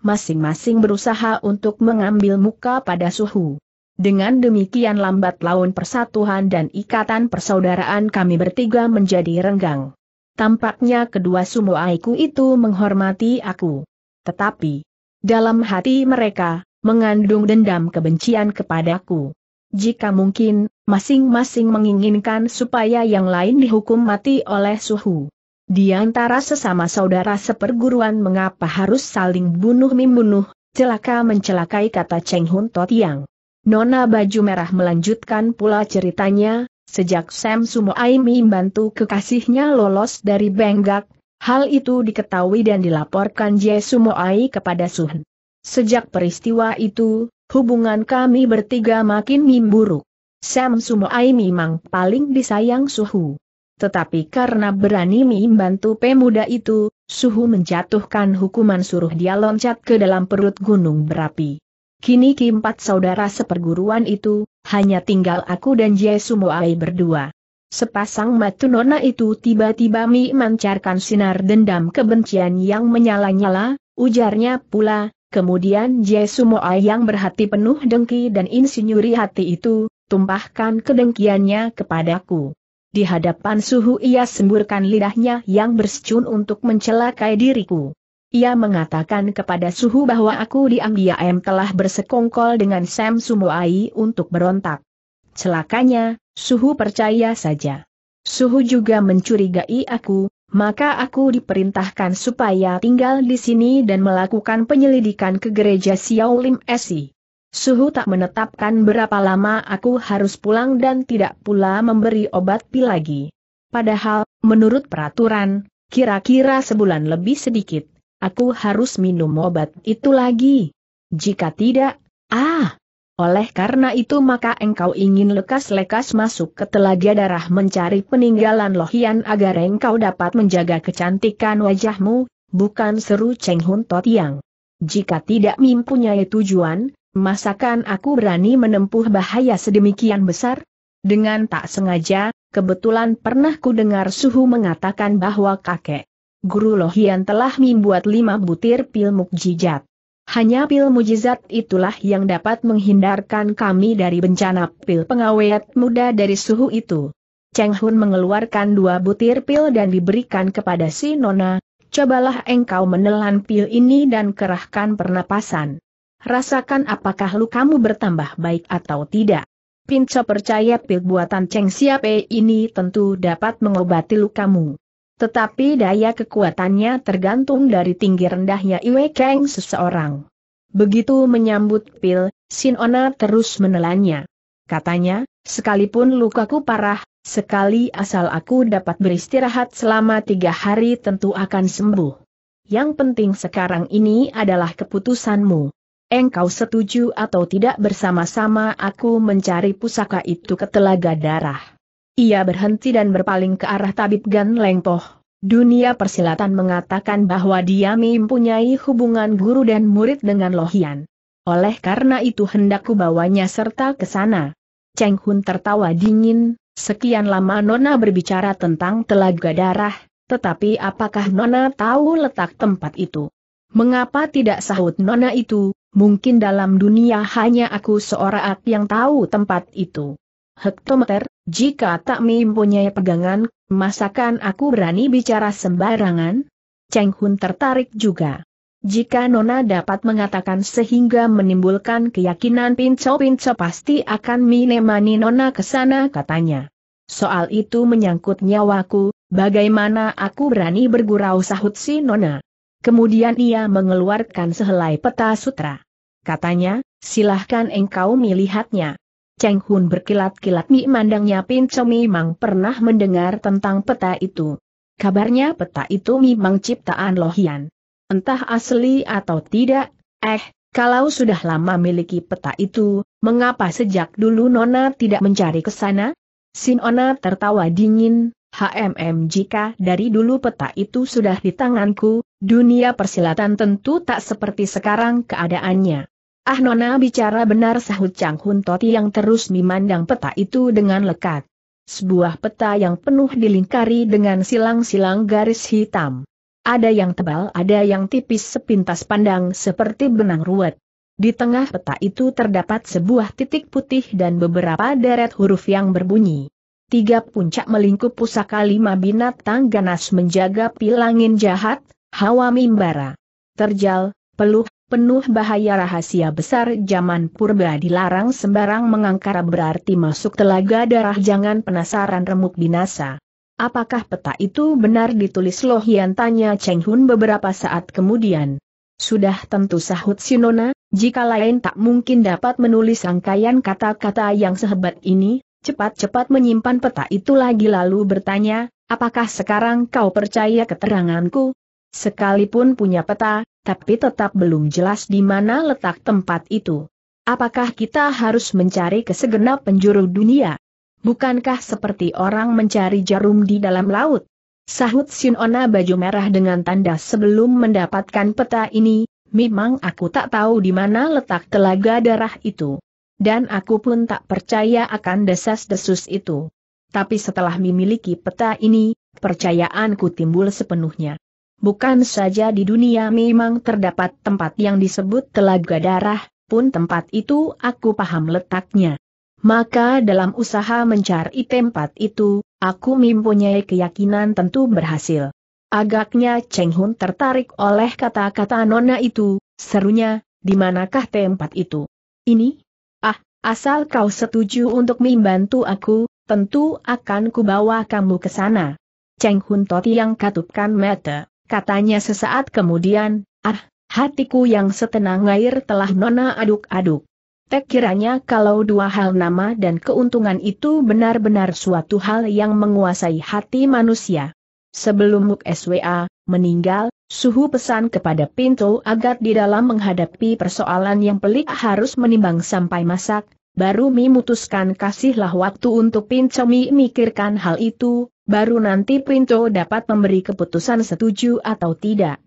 Masing-masing berusaha untuk mengambil muka pada suhu. Dengan demikian lambat laun persatuan dan ikatan persaudaraan kami bertiga menjadi renggang. Tampaknya kedua sumo aiku itu menghormati aku. Tetapi, dalam hati mereka, mengandung dendam kebencian kepadaku. Jika mungkin, masing-masing menginginkan supaya yang lain dihukum mati oleh suhu. Di antara sesama saudara seperguruan mengapa harus saling bunuh-membunuh, celaka mencelakai kata Cheng Hun Yang. Nona Baju Merah melanjutkan pula ceritanya, sejak Sam Sumo Aimi membantu kekasihnya lolos dari Benggak, hal itu diketahui dan dilaporkan Jie Sumo Ai kepada Suhn. Sejak peristiwa itu, hubungan kami bertiga makin memburuk. Sam Sumoai memang paling disayang Suhu. Tetapi karena berani membantu pemuda itu, Suhu menjatuhkan hukuman suruh dia loncat ke dalam perut gunung berapi. Kini keempat saudara seperguruan itu, hanya tinggal aku dan Jie Sumoai berdua. Sepasang mata nona itu tiba-tiba memancarkan sinar dendam kebencian yang menyala-nyala, ujarnya pula, Kemudian Jesumoa yang berhati penuh dengki dan insinyuri hati itu, tumpahkan kedengkiannya kepadaku. Di hadapan suhu ia semburkan lidahnya yang bersecun untuk mencelakai diriku. Ia mengatakan kepada suhu bahwa aku diam M telah bersekongkol dengan Sam Sumoai untuk berontak. Celakanya, suhu percaya saja. Suhu juga mencurigai aku, maka aku diperintahkan supaya tinggal di sini dan melakukan penyelidikan ke gereja Lim Esi. Suhu tak menetapkan berapa lama aku harus pulang dan tidak pula memberi obat pil lagi. Padahal, menurut peraturan, kira-kira sebulan lebih sedikit, aku harus minum obat itu lagi. Jika tidak, ah, oleh karena itu maka engkau ingin lekas-lekas masuk ke telaga darah mencari peninggalan Lohian agar engkau dapat menjaga kecantikan wajahmu, bukan seru Cheng Hun yang. Jika tidak mempunyai tujuan, masakan aku berani menempuh bahaya sedemikian besar? Dengan tak sengaja, kebetulan pernah ku dengar Suhu mengatakan bahwa kakek guru Lohian telah membuat lima butir pil mukjizat. Hanya pil mujizat itulah yang dapat menghindarkan kami dari bencana pil pengawet muda dari suhu itu. Cheng Hun mengeluarkan dua butir pil dan diberikan kepada si Nona, cobalah engkau menelan pil ini dan kerahkan pernapasan. Rasakan apakah lukamu bertambah baik atau tidak. Pinco percaya pil buatan Cheng Siape ini tentu dapat mengobati lukamu. Tetapi daya kekuatannya tergantung dari tinggi rendahnya Iwe Kang seseorang. Begitu menyambut pil, Sinona terus menelannya. Katanya, sekalipun lukaku parah, sekali asal aku dapat beristirahat selama tiga hari tentu akan sembuh. Yang penting sekarang ini adalah keputusanmu. Engkau setuju atau tidak bersama-sama aku mencari pusaka itu ke telaga darah. Ia berhenti dan berpaling ke arah tabib Gan Lengpoh. Dunia persilatan mengatakan bahwa dia mempunyai hubungan guru dan murid dengan Lohian. Oleh karena itu hendakku bawanya serta ke sana. Cheng Hun tertawa dingin, sekian lama Nona berbicara tentang telaga darah, tetapi apakah Nona tahu letak tempat itu? Mengapa tidak sahut Nona itu, mungkin dalam dunia hanya aku seorang yang tahu tempat itu hektometer, jika tak mempunyai pegangan, masakan aku berani bicara sembarangan? Cheng Hun tertarik juga. Jika Nona dapat mengatakan sehingga menimbulkan keyakinan pinco-pinco pasti akan menemani Nona ke sana katanya. Soal itu menyangkut nyawaku, bagaimana aku berani bergurau sahut si Nona. Kemudian ia mengeluarkan sehelai peta sutra. Katanya, silahkan engkau melihatnya. Cheng Hun berkilat-kilat mi mandangnya Pin Cho memang pernah mendengar tentang peta itu. Kabarnya peta itu memang ciptaan Lohian. Entah asli atau tidak, eh, kalau sudah lama miliki peta itu, mengapa sejak dulu Nona tidak mencari ke sana? Sinona tertawa dingin, HMM jika dari dulu peta itu sudah di tanganku, dunia persilatan tentu tak seperti sekarang keadaannya. Ah Nona bicara benar sahut Chang Hun Toti yang terus memandang peta itu dengan lekat. Sebuah peta yang penuh dilingkari dengan silang-silang garis hitam. Ada yang tebal ada yang tipis sepintas pandang seperti benang ruwet. Di tengah peta itu terdapat sebuah titik putih dan beberapa deret huruf yang berbunyi. Tiga puncak melingkup pusaka lima binatang ganas menjaga pilangin jahat, hawa mimbara. Terjal, peluh, penuh bahaya rahasia besar zaman purba dilarang sembarang mengangkara berarti masuk telaga darah jangan penasaran remuk binasa. Apakah peta itu benar ditulis Loh Hian tanya Cheng Hun beberapa saat kemudian. Sudah tentu sahut Sinona, jika lain tak mungkin dapat menulis rangkaian kata-kata yang sehebat ini, cepat-cepat menyimpan peta itu lagi lalu bertanya, apakah sekarang kau percaya keteranganku? Sekalipun punya peta, tapi tetap belum jelas di mana letak tempat itu. Apakah kita harus mencari ke segenap penjuru dunia? Bukankah seperti orang mencari jarum di dalam laut? Sahut Sinona baju merah dengan tanda sebelum mendapatkan peta ini, memang aku tak tahu di mana letak telaga darah itu. Dan aku pun tak percaya akan desas-desus itu. Tapi setelah memiliki peta ini, percayaanku timbul sepenuhnya bukan saja di dunia memang terdapat tempat yang disebut telaga darah, pun tempat itu aku paham letaknya. Maka dalam usaha mencari tempat itu, aku mempunyai keyakinan tentu berhasil. Agaknya Cheng Hun tertarik oleh kata-kata Nona itu, serunya, di manakah tempat itu? Ini? Ah, asal kau setuju untuk membantu aku, tentu akan kubawa kamu ke sana. Cheng Hun Toti yang katupkan mata katanya sesaat kemudian, ah, hatiku yang setenang air telah nona aduk-aduk. Tek kiranya kalau dua hal nama dan keuntungan itu benar-benar suatu hal yang menguasai hati manusia. Sebelum Muk SWA meninggal, Suhu pesan kepada Pinto agar di dalam menghadapi persoalan yang pelik harus menimbang sampai masak, baru Mi mutuskan kasihlah waktu untuk Pinto Mi mikirkan hal itu, baru nanti Pinto dapat memberi keputusan setuju atau tidak.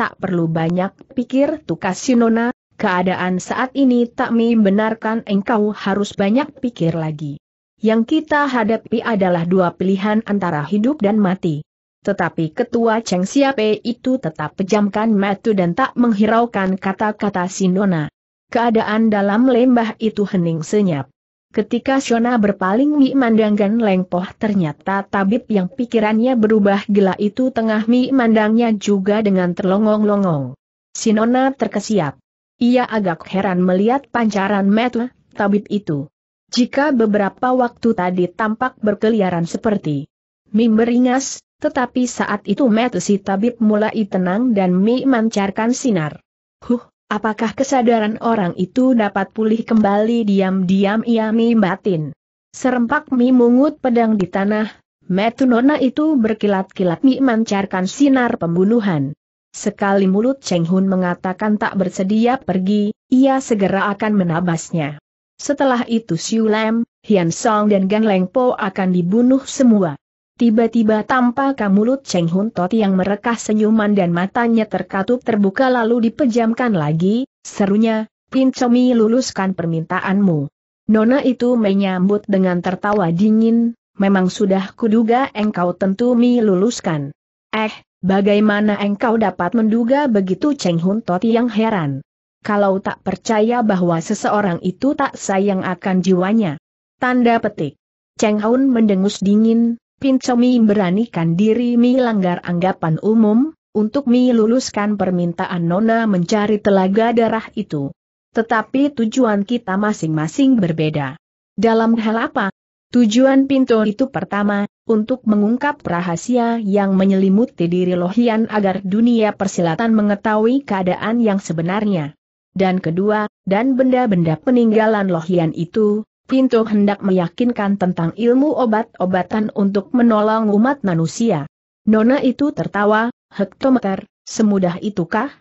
Tak perlu banyak pikir tukas Sinona, keadaan saat ini tak mi benarkan engkau harus banyak pikir lagi. Yang kita hadapi adalah dua pilihan antara hidup dan mati. Tetapi ketua Cheng Siape itu tetap pejamkan mata dan tak menghiraukan kata-kata Sinona. Keadaan dalam lembah itu hening senyap. Ketika Shona berpaling Mi Mandanggan lengpoh ternyata tabib yang pikirannya berubah gila itu tengah Mi mandangnya juga dengan terlongong-longong. Sinona terkesiap. Ia agak heran melihat pancaran metu, tabib itu. Jika beberapa waktu tadi tampak berkeliaran seperti Mi beringas, tetapi saat itu metu si tabib mulai tenang dan Mi mancarkan sinar. Huh, Apakah kesadaran orang itu dapat pulih kembali diam-diam ia mimbatin? Serempak Mi mungut pedang di tanah, metunona itu berkilat-kilat Mi mancarkan sinar pembunuhan. Sekali mulut Cheng Hun mengatakan tak bersedia pergi, ia segera akan menabasnya. Setelah itu Siu Lam, Hian Song dan Gan Leng Po akan dibunuh semua. Tiba-tiba tampak mulut Cheng Hun Tot yang merekah senyuman dan matanya terkatup terbuka lalu dipejamkan lagi, serunya, Pincomi luluskan permintaanmu. Nona itu menyambut dengan tertawa dingin, memang sudah kuduga engkau tentu mi luluskan. Eh, bagaimana engkau dapat menduga begitu Cheng Hun Tot yang heran. Kalau tak percaya bahwa seseorang itu tak sayang akan jiwanya. Tanda petik. Cheng Hun mendengus dingin, Pincomi beranikan diri Mi anggapan umum, untuk Mi luluskan permintaan Nona mencari telaga darah itu. Tetapi tujuan kita masing-masing berbeda. Dalam hal apa? Tujuan pintu itu pertama, untuk mengungkap rahasia yang menyelimuti diri Lohian agar dunia persilatan mengetahui keadaan yang sebenarnya. Dan kedua, dan benda-benda peninggalan Lohian itu, Pinto hendak meyakinkan tentang ilmu obat-obatan untuk menolong umat manusia. Nona itu tertawa, hektometer, semudah itukah?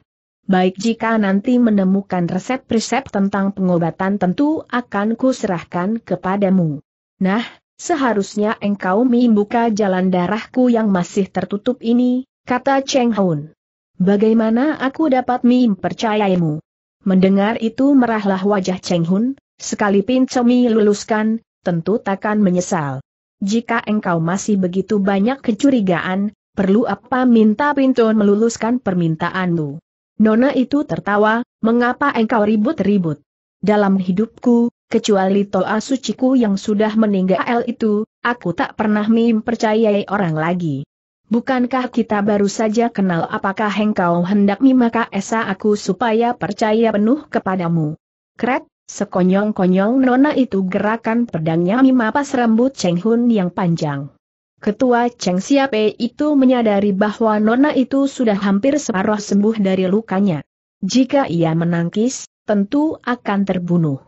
Baik jika nanti menemukan resep-resep tentang pengobatan tentu akan kuserahkan kepadamu. Nah, seharusnya engkau membuka jalan darahku yang masih tertutup ini, kata Cheng Hun. Bagaimana aku dapat mempercayaimu? Mendengar itu merahlah wajah Cheng Hun, Sekali Pincomi luluskan, tentu takkan menyesal. Jika engkau masih begitu banyak kecurigaan, perlu apa minta Pincon meluluskan permintaanmu? Nona itu tertawa, mengapa engkau ribut-ribut? Dalam hidupku, kecuali Toa Suciku yang sudah meninggal itu, aku tak pernah mempercayai orang lagi. Bukankah kita baru saja kenal apakah engkau hendak mimaka esa aku supaya percaya penuh kepadamu? Kret, Sekonyong-konyong nona itu gerakan pedangnya memapas rambut Cheng Hun yang panjang. Ketua Cheng Siape itu menyadari bahwa nona itu sudah hampir separuh sembuh dari lukanya. Jika ia menangkis, tentu akan terbunuh.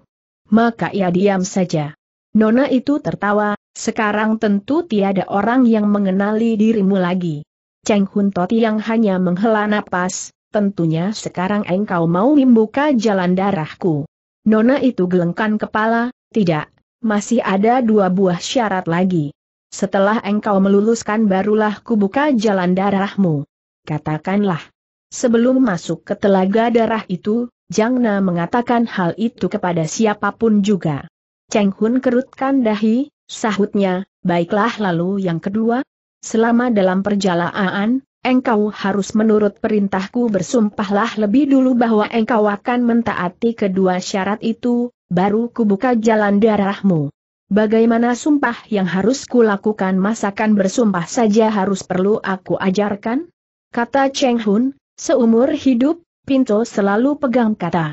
Maka ia diam saja. Nona itu tertawa, sekarang tentu tiada orang yang mengenali dirimu lagi. Cheng Hun Toti yang hanya menghela napas, tentunya sekarang engkau mau membuka jalan darahku. Nona itu gelengkan kepala, tidak, masih ada dua buah syarat lagi. Setelah engkau meluluskan barulah kubuka jalan darahmu. Katakanlah. Sebelum masuk ke telaga darah itu, Jangna mengatakan hal itu kepada siapapun juga. Cheng Hun kerutkan dahi, sahutnya, baiklah lalu yang kedua. Selama dalam perjalanan, engkau harus menurut perintahku bersumpahlah lebih dulu bahwa engkau akan mentaati kedua syarat itu, baru kubuka jalan darahmu. Bagaimana sumpah yang harus kulakukan masakan bersumpah saja harus perlu aku ajarkan? Kata Cheng Hun, seumur hidup, Pinto selalu pegang kata.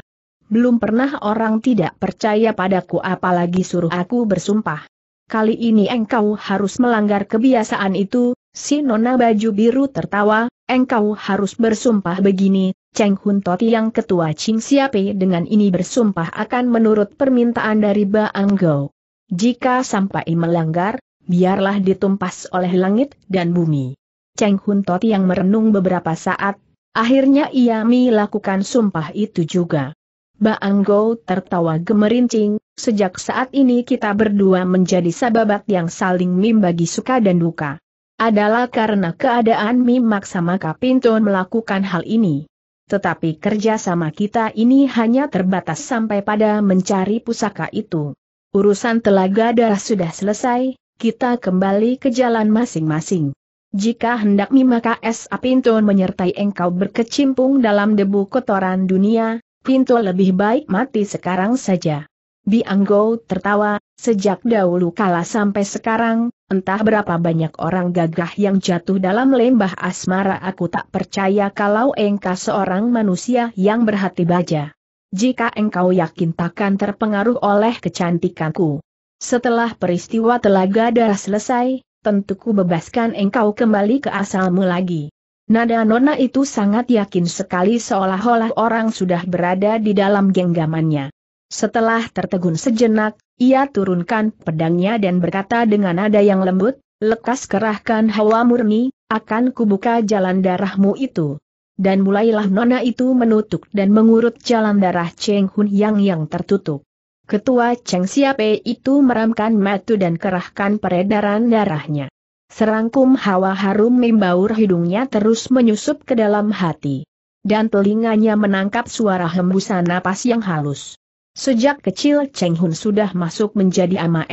Belum pernah orang tidak percaya padaku apalagi suruh aku bersumpah kali ini engkau harus melanggar kebiasaan itu, si nona baju biru tertawa, engkau harus bersumpah begini, Cheng Hun Toti yang ketua Ching Siape dengan ini bersumpah akan menurut permintaan dari Ba Gou. Jika sampai melanggar, biarlah ditumpas oleh langit dan bumi. Cheng Hun Toti yang merenung beberapa saat, akhirnya ia melakukan sumpah itu juga. Ba Gou tertawa gemerincing, Sejak saat ini kita berdua menjadi sahabat yang saling mim bagi suka dan duka. Adalah karena keadaan mim sama Kapinton melakukan hal ini. Tetapi kerjasama kita ini hanya terbatas sampai pada mencari pusaka itu. Urusan telaga darah sudah selesai, kita kembali ke jalan masing-masing. Jika hendak Mimaka S. Apinton menyertai engkau berkecimpung dalam debu kotoran dunia, Pinto lebih baik mati sekarang saja. Bianggo tertawa, sejak dahulu kala sampai sekarang, entah berapa banyak orang gagah yang jatuh dalam lembah asmara aku tak percaya kalau engkau seorang manusia yang berhati baja. Jika engkau yakin takkan terpengaruh oleh kecantikanku. Setelah peristiwa telaga darah selesai, tentu ku bebaskan engkau kembali ke asalmu lagi. Nada nona itu sangat yakin sekali seolah-olah orang sudah berada di dalam genggamannya. Setelah tertegun sejenak, ia turunkan pedangnya dan berkata dengan nada yang lembut, lekas kerahkan hawa murni, akan kubuka jalan darahmu itu. Dan mulailah nona itu menutup dan mengurut jalan darah Cheng Hun Yang yang tertutup. Ketua Cheng Siape itu meramkan matu dan kerahkan peredaran darahnya. Serangkum hawa harum membaur hidungnya terus menyusup ke dalam hati. Dan telinganya menangkap suara hembusan napas yang halus. Sejak kecil Cheng Hun sudah masuk menjadi ama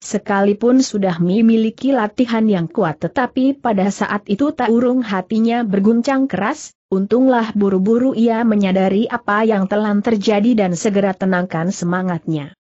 Sekalipun sudah memiliki latihan yang kuat tetapi pada saat itu tak urung hatinya berguncang keras, untunglah buru-buru ia menyadari apa yang telah terjadi dan segera tenangkan semangatnya.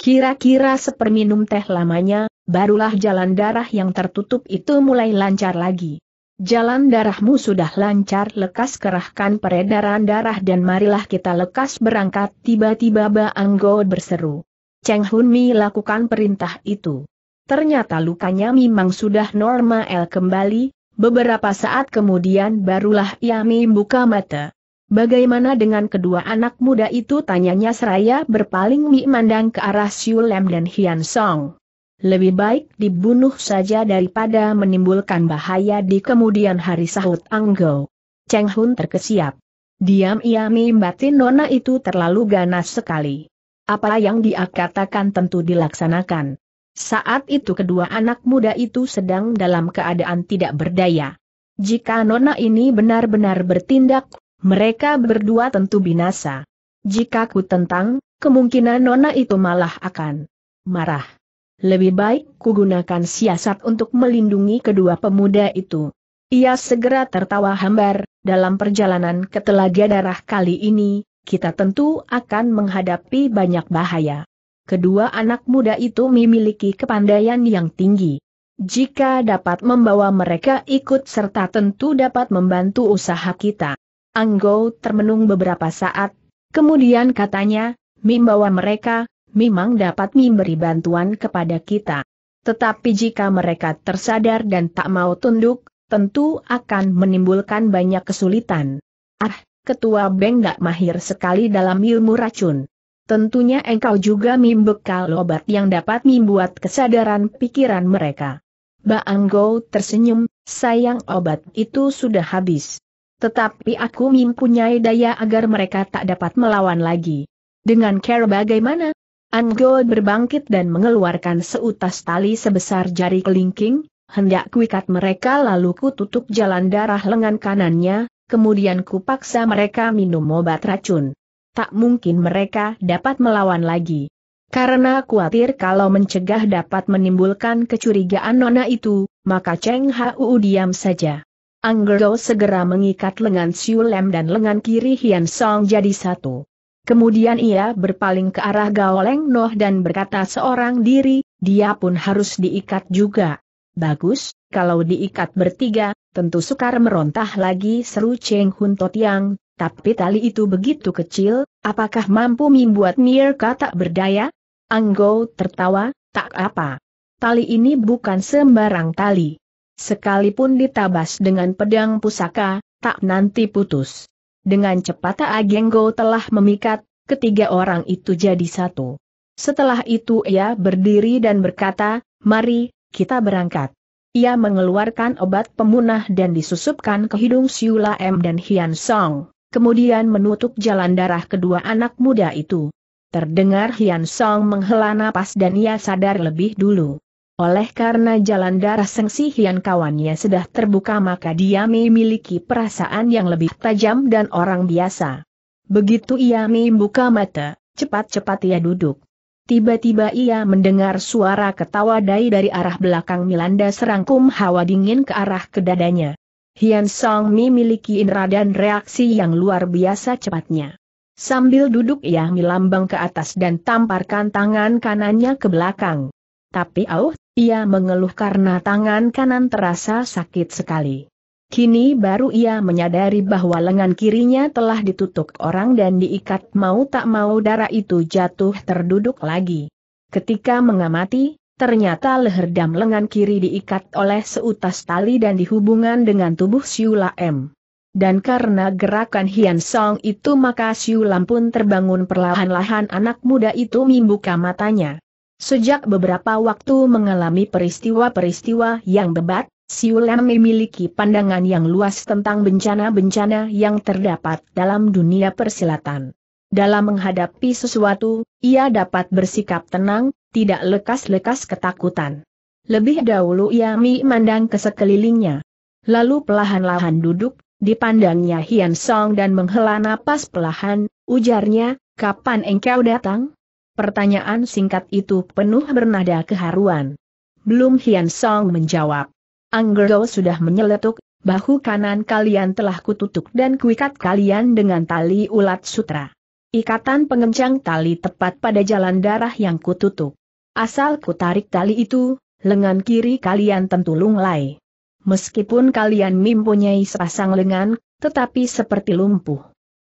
Kira-kira seperminum teh lamanya, barulah jalan darah yang tertutup itu mulai lancar lagi. Jalan darahmu sudah lancar lekas kerahkan peredaran darah dan marilah kita lekas berangkat tiba-tiba Baanggo berseru. Cheng Hunmi lakukan perintah itu. Ternyata lukanya memang sudah normal kembali, beberapa saat kemudian barulah ia membuka mata. Bagaimana dengan kedua anak muda itu tanyanya seraya berpaling memandang ke arah Siu Lem dan Hian Song. Lebih baik dibunuh saja daripada menimbulkan bahaya di kemudian hari sahut Anggo. Cheng Hun terkesiap. diam ia mimbatin Nona itu terlalu ganas sekali. Apa yang dia katakan tentu dilaksanakan. Saat itu kedua anak muda itu sedang dalam keadaan tidak berdaya. Jika Nona ini benar-benar bertindak, mereka berdua tentu binasa. Jika ku tentang, kemungkinan Nona itu malah akan marah lebih baik kugunakan siasat untuk melindungi kedua pemuda itu. Ia segera tertawa hambar, dalam perjalanan ke telaga darah kali ini, kita tentu akan menghadapi banyak bahaya. Kedua anak muda itu memiliki kepandaian yang tinggi. Jika dapat membawa mereka ikut serta tentu dapat membantu usaha kita. Anggo termenung beberapa saat, kemudian katanya, membawa mereka, memang dapat memberi bantuan kepada kita. Tetapi jika mereka tersadar dan tak mau tunduk, tentu akan menimbulkan banyak kesulitan. Ah, Ketua Beng gak mahir sekali dalam ilmu racun. Tentunya engkau juga membekal obat yang dapat membuat kesadaran pikiran mereka. Baanggo tersenyum, sayang obat itu sudah habis. Tetapi aku mempunyai daya agar mereka tak dapat melawan lagi. Dengan cara bagaimana, Anggo berbangkit dan mengeluarkan seutas tali sebesar jari kelingking, hendak kuikat mereka lalu kututup jalan darah lengan kanannya, kemudian kupaksa mereka minum obat racun. Tak mungkin mereka dapat melawan lagi. Karena khawatir kalau mencegah dapat menimbulkan kecurigaan nona itu, maka Cheng Hau diam saja. Anggo segera mengikat lengan Siulem dan lengan kiri Hian Song jadi satu. Kemudian ia berpaling ke arah Gaoleng Noh dan berkata seorang diri, dia pun harus diikat juga. Bagus, kalau diikat bertiga, tentu sukar merontah lagi seru Cheng Hun Yang. tapi tali itu begitu kecil, apakah mampu membuat Mirka tak berdaya? Anggo tertawa, tak apa. Tali ini bukan sembarang tali. Sekalipun ditabas dengan pedang pusaka, tak nanti putus. Dengan cepat Agenggo telah memikat, ketiga orang itu jadi satu. Setelah itu ia berdiri dan berkata, mari, kita berangkat. Ia mengeluarkan obat pemunah dan disusupkan ke hidung Siula M dan Hian Song, kemudian menutup jalan darah kedua anak muda itu. Terdengar Hian Song menghela napas dan ia sadar lebih dulu. Oleh karena jalan darah sengsi Hian kawannya sudah terbuka maka dia memiliki perasaan yang lebih tajam dan orang biasa. Begitu ia membuka mata, cepat-cepat ia duduk. Tiba-tiba ia mendengar suara ketawa Dai dari arah belakang Milanda serangkum hawa dingin ke arah kedadanya. dadanya. Hian Song memiliki indera dan reaksi yang luar biasa cepatnya. Sambil duduk ia melambang ke atas dan tamparkan tangan kanannya ke belakang. Tapi auh, ia mengeluh karena tangan kanan terasa sakit sekali. Kini baru ia menyadari bahwa lengan kirinya telah ditutup orang dan diikat mau tak mau darah itu jatuh terduduk lagi. Ketika mengamati, ternyata leher dam lengan kiri diikat oleh seutas tali dan dihubungan dengan tubuh Siula M. Dan karena gerakan Hian Song itu maka Siulam pun terbangun perlahan-lahan anak muda itu membuka matanya. Sejak beberapa waktu mengalami peristiwa-peristiwa yang bebat, Siulam memiliki pandangan yang luas tentang bencana-bencana yang terdapat dalam dunia persilatan. Dalam menghadapi sesuatu, ia dapat bersikap tenang, tidak lekas-lekas ketakutan. Lebih dahulu ia memandang ke sekelilingnya. Lalu pelahan-lahan duduk, dipandangnya Hian Song dan menghela napas pelahan, ujarnya, kapan engkau datang? Pertanyaan singkat itu penuh bernada keharuan. Belum Hian Song menjawab. "Anggero sudah menyeletuk, bahu kanan kalian telah kututuk dan kuikat kalian dengan tali ulat sutra. Ikatan pengencang tali tepat pada jalan darah yang kututuk. Asal kutarik tali itu, lengan kiri kalian tentu lunglai. Meskipun kalian mempunyai sepasang lengan, tetapi seperti lumpuh.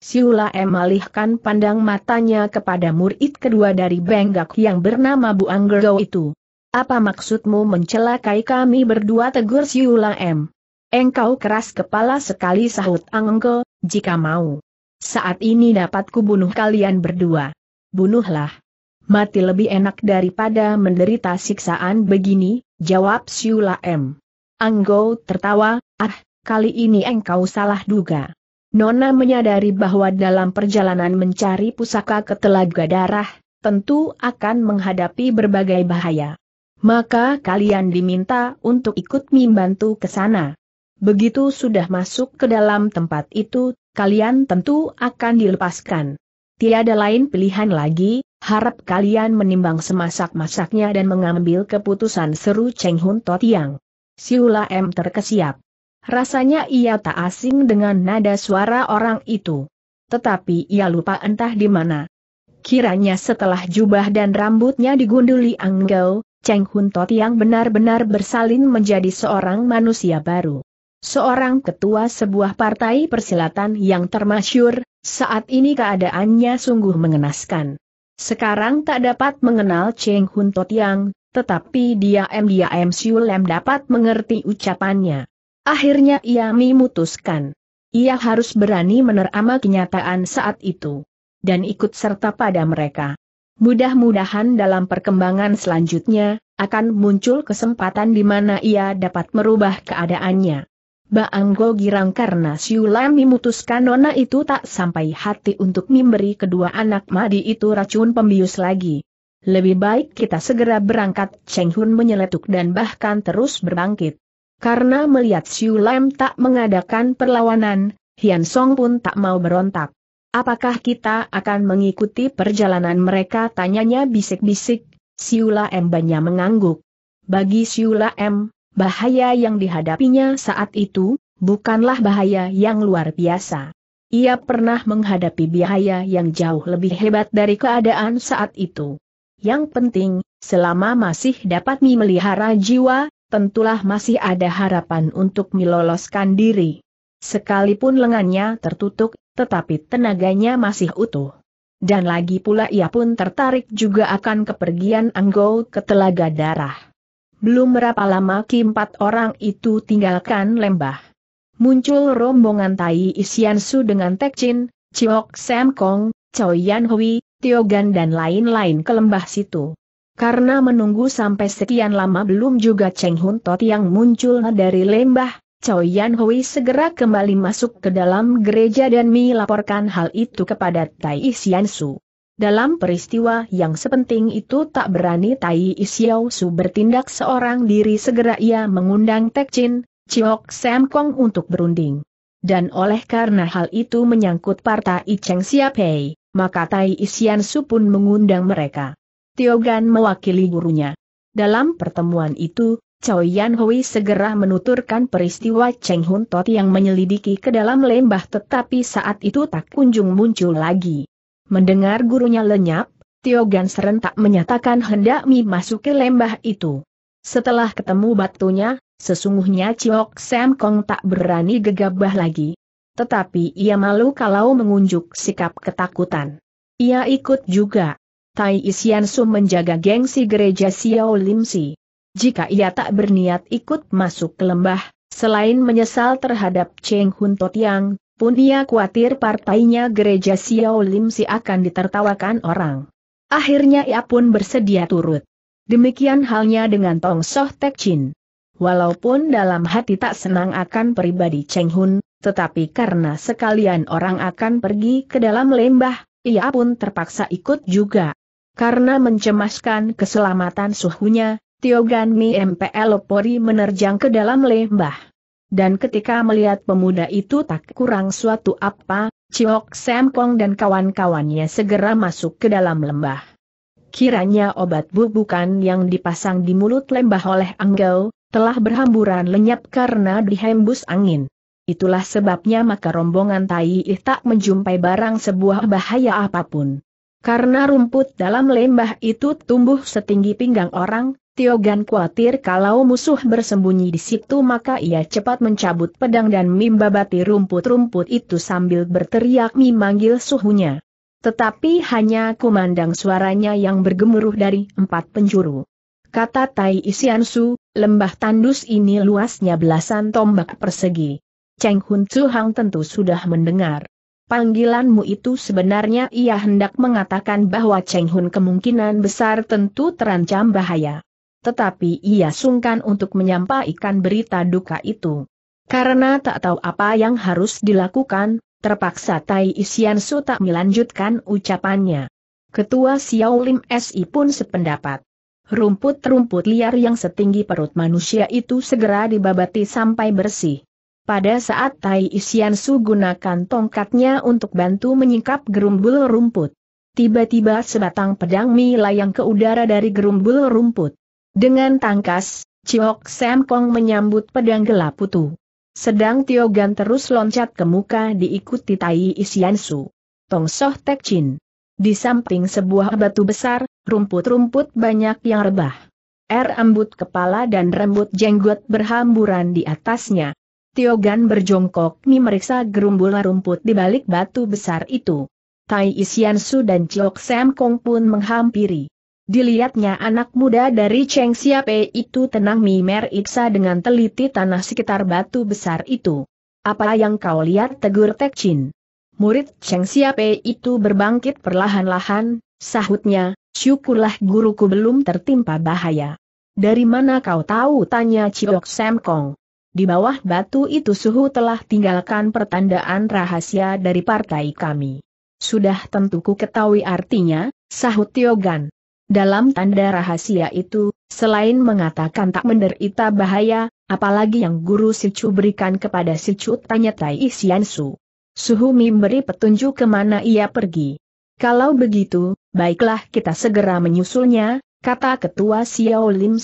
Siula M alihkan pandang matanya kepada murid kedua dari Benggak yang bernama Bu Anggero itu. Apa maksudmu mencelakai kami berdua tegur Siula M? Engkau keras kepala sekali sahut Anggo, jika mau. Saat ini dapat kubunuh kalian berdua. Bunuhlah. Mati lebih enak daripada menderita siksaan begini, jawab Siula M. Anggo tertawa, ah, kali ini engkau salah duga. Nona menyadari bahwa dalam perjalanan mencari pusaka ke telaga darah, tentu akan menghadapi berbagai bahaya. Maka kalian diminta untuk ikut membantu ke sana. Begitu sudah masuk ke dalam tempat itu, kalian tentu akan dilepaskan. Tiada lain pilihan lagi, harap kalian menimbang semasak-masaknya dan mengambil keputusan seru Cheng Hun Totiang. Siula M terkesiap. Rasanya ia tak asing dengan nada suara orang itu. Tetapi ia lupa entah di mana. Kiranya setelah jubah dan rambutnya digunduli Anggau, Cheng Hun Tot yang benar-benar bersalin menjadi seorang manusia baru. Seorang ketua sebuah partai persilatan yang termasyur, saat ini keadaannya sungguh mengenaskan. Sekarang tak dapat mengenal Cheng Hun Tot yang, tetapi dia M dia M Siu dapat mengerti ucapannya. Akhirnya ia memutuskan. Ia harus berani menerima kenyataan saat itu. Dan ikut serta pada mereka. Mudah-mudahan dalam perkembangan selanjutnya, akan muncul kesempatan di mana ia dapat merubah keadaannya. Baanggo girang karena Siulam memutuskan nona itu tak sampai hati untuk memberi kedua anak madi itu racun pembius lagi. Lebih baik kita segera berangkat, Cheng Hun menyeletuk dan bahkan terus berbangkit. Karena melihat Xiu Lam tak mengadakan perlawanan, Hian Song pun tak mau berontak. Apakah kita akan mengikuti perjalanan mereka? Tanyanya bisik-bisik, Xiu Lam banyak mengangguk. Bagi Xiu Lam, bahaya yang dihadapinya saat itu, bukanlah bahaya yang luar biasa. Ia pernah menghadapi bahaya yang jauh lebih hebat dari keadaan saat itu. Yang penting, selama masih dapat memelihara jiwa, tentulah masih ada harapan untuk meloloskan diri. Sekalipun lengannya tertutup, tetapi tenaganya masih utuh. Dan lagi pula ia pun tertarik juga akan kepergian Anggo ke Telaga Darah. Belum berapa lama keempat orang itu tinggalkan lembah. Muncul rombongan Tai Isian Su dengan Chin, Chiok Sam Kong, Choi Yan Hui, Tiogan dan lain-lain ke lembah situ. Karena menunggu sampai sekian lama belum juga Cheng Hun Tot yang muncul dari lembah, Cao Yan Hui segera kembali masuk ke dalam gereja dan melaporkan hal itu kepada Tai Isian Su. Dalam peristiwa yang sepenting itu tak berani Tai Isiao Su bertindak seorang diri segera ia mengundang Tek Chin, Chiok Sam Kong untuk berunding. Dan oleh karena hal itu menyangkut partai Cheng Siapei, maka Tai Isian Su pun mengundang mereka. Tiogan mewakili gurunya. Dalam pertemuan itu, Choi Yan Hui segera menuturkan peristiwa Cheng Hun Tot yang menyelidiki ke dalam lembah tetapi saat itu tak kunjung muncul lagi. Mendengar gurunya lenyap, Tiogan serentak menyatakan hendak memasuki lembah itu. Setelah ketemu batunya, sesungguhnya Chiok Sam Kong tak berani gegabah lagi. Tetapi ia malu kalau mengunjuk sikap ketakutan. Ia ikut juga. Tai Su menjaga gengsi gereja Xiao Si. Jika ia tak berniat ikut masuk ke lembah, selain menyesal terhadap Cheng Hun Totiang, pun ia khawatir partainya gereja Xiao Si akan ditertawakan orang. Akhirnya ia pun bersedia turut. Demikian halnya dengan Tong Soh Tek Chin. Walaupun dalam hati tak senang akan pribadi Cheng Hun, tetapi karena sekalian orang akan pergi ke dalam lembah, ia pun terpaksa ikut juga. Karena mencemaskan keselamatan suhunya, Tiogan Mi MPL Pori menerjang ke dalam lembah. Dan ketika melihat pemuda itu tak kurang suatu apa, Ciok Semkong dan kawan-kawannya segera masuk ke dalam lembah. Kiranya obat bubukan yang dipasang di mulut lembah oleh Anggau, telah berhamburan lenyap karena dihembus angin. Itulah sebabnya maka rombongan Tai tak menjumpai barang sebuah bahaya apapun. Karena rumput dalam lembah itu tumbuh setinggi pinggang orang, Tiogan khawatir kalau musuh bersembunyi di situ maka ia cepat mencabut pedang dan mimbabati rumput-rumput itu sambil berteriak memanggil suhunya. Tetapi hanya kumandang suaranya yang bergemuruh dari empat penjuru. Kata Tai Isiansu, lembah tandus ini luasnya belasan tombak persegi. Cheng Hun Tzu Hang tentu sudah mendengar. Panggilanmu itu sebenarnya ia hendak mengatakan bahwa Cheng Hun kemungkinan besar tentu terancam bahaya. Tetapi ia sungkan untuk menyampaikan berita duka itu. Karena tak tahu apa yang harus dilakukan, terpaksa Tai Isian Su tak melanjutkan ucapannya. Ketua Xiao Lim SI pun sependapat. Rumput-rumput liar yang setinggi perut manusia itu segera dibabati sampai bersih. Pada saat Tai Isian Su gunakan tongkatnya untuk bantu menyingkap gerumbul rumput. Tiba-tiba sebatang pedang mi layang ke udara dari gerumbul rumput. Dengan tangkas, Ciok Sam Kong menyambut pedang gelap putu. Sedang Tio Gan terus loncat ke muka diikuti Tai Isian Su. Tong Soh Tek Chin. Di samping sebuah batu besar, rumput-rumput banyak yang rebah. Er ambut kepala dan rambut jenggot berhamburan di atasnya. Tiogan berjongkok memeriksa gerumbul rumput di balik batu besar itu. Tai Su dan Chiok Sam Kong pun menghampiri. Dilihatnya anak muda dari Cheng Siape itu tenang mimer iksa dengan teliti tanah sekitar batu besar itu. Apa yang kau lihat tegur Tek Chin? Murid Cheng Siape itu berbangkit perlahan-lahan, sahutnya, syukurlah guruku belum tertimpa bahaya. Dari mana kau tahu tanya Chiok Sam Kong. Di bawah batu itu suhu telah tinggalkan pertandaan rahasia dari partai kami. Sudah tentu ku ketahui artinya, sahut Tiogan. Dalam tanda rahasia itu, selain mengatakan tak menderita bahaya, apalagi yang guru Sicu berikan kepada Sicu tanya Tai Isiansu. Suhu memberi petunjuk kemana ia pergi. Kalau begitu, baiklah kita segera menyusulnya, kata ketua Xiao Lim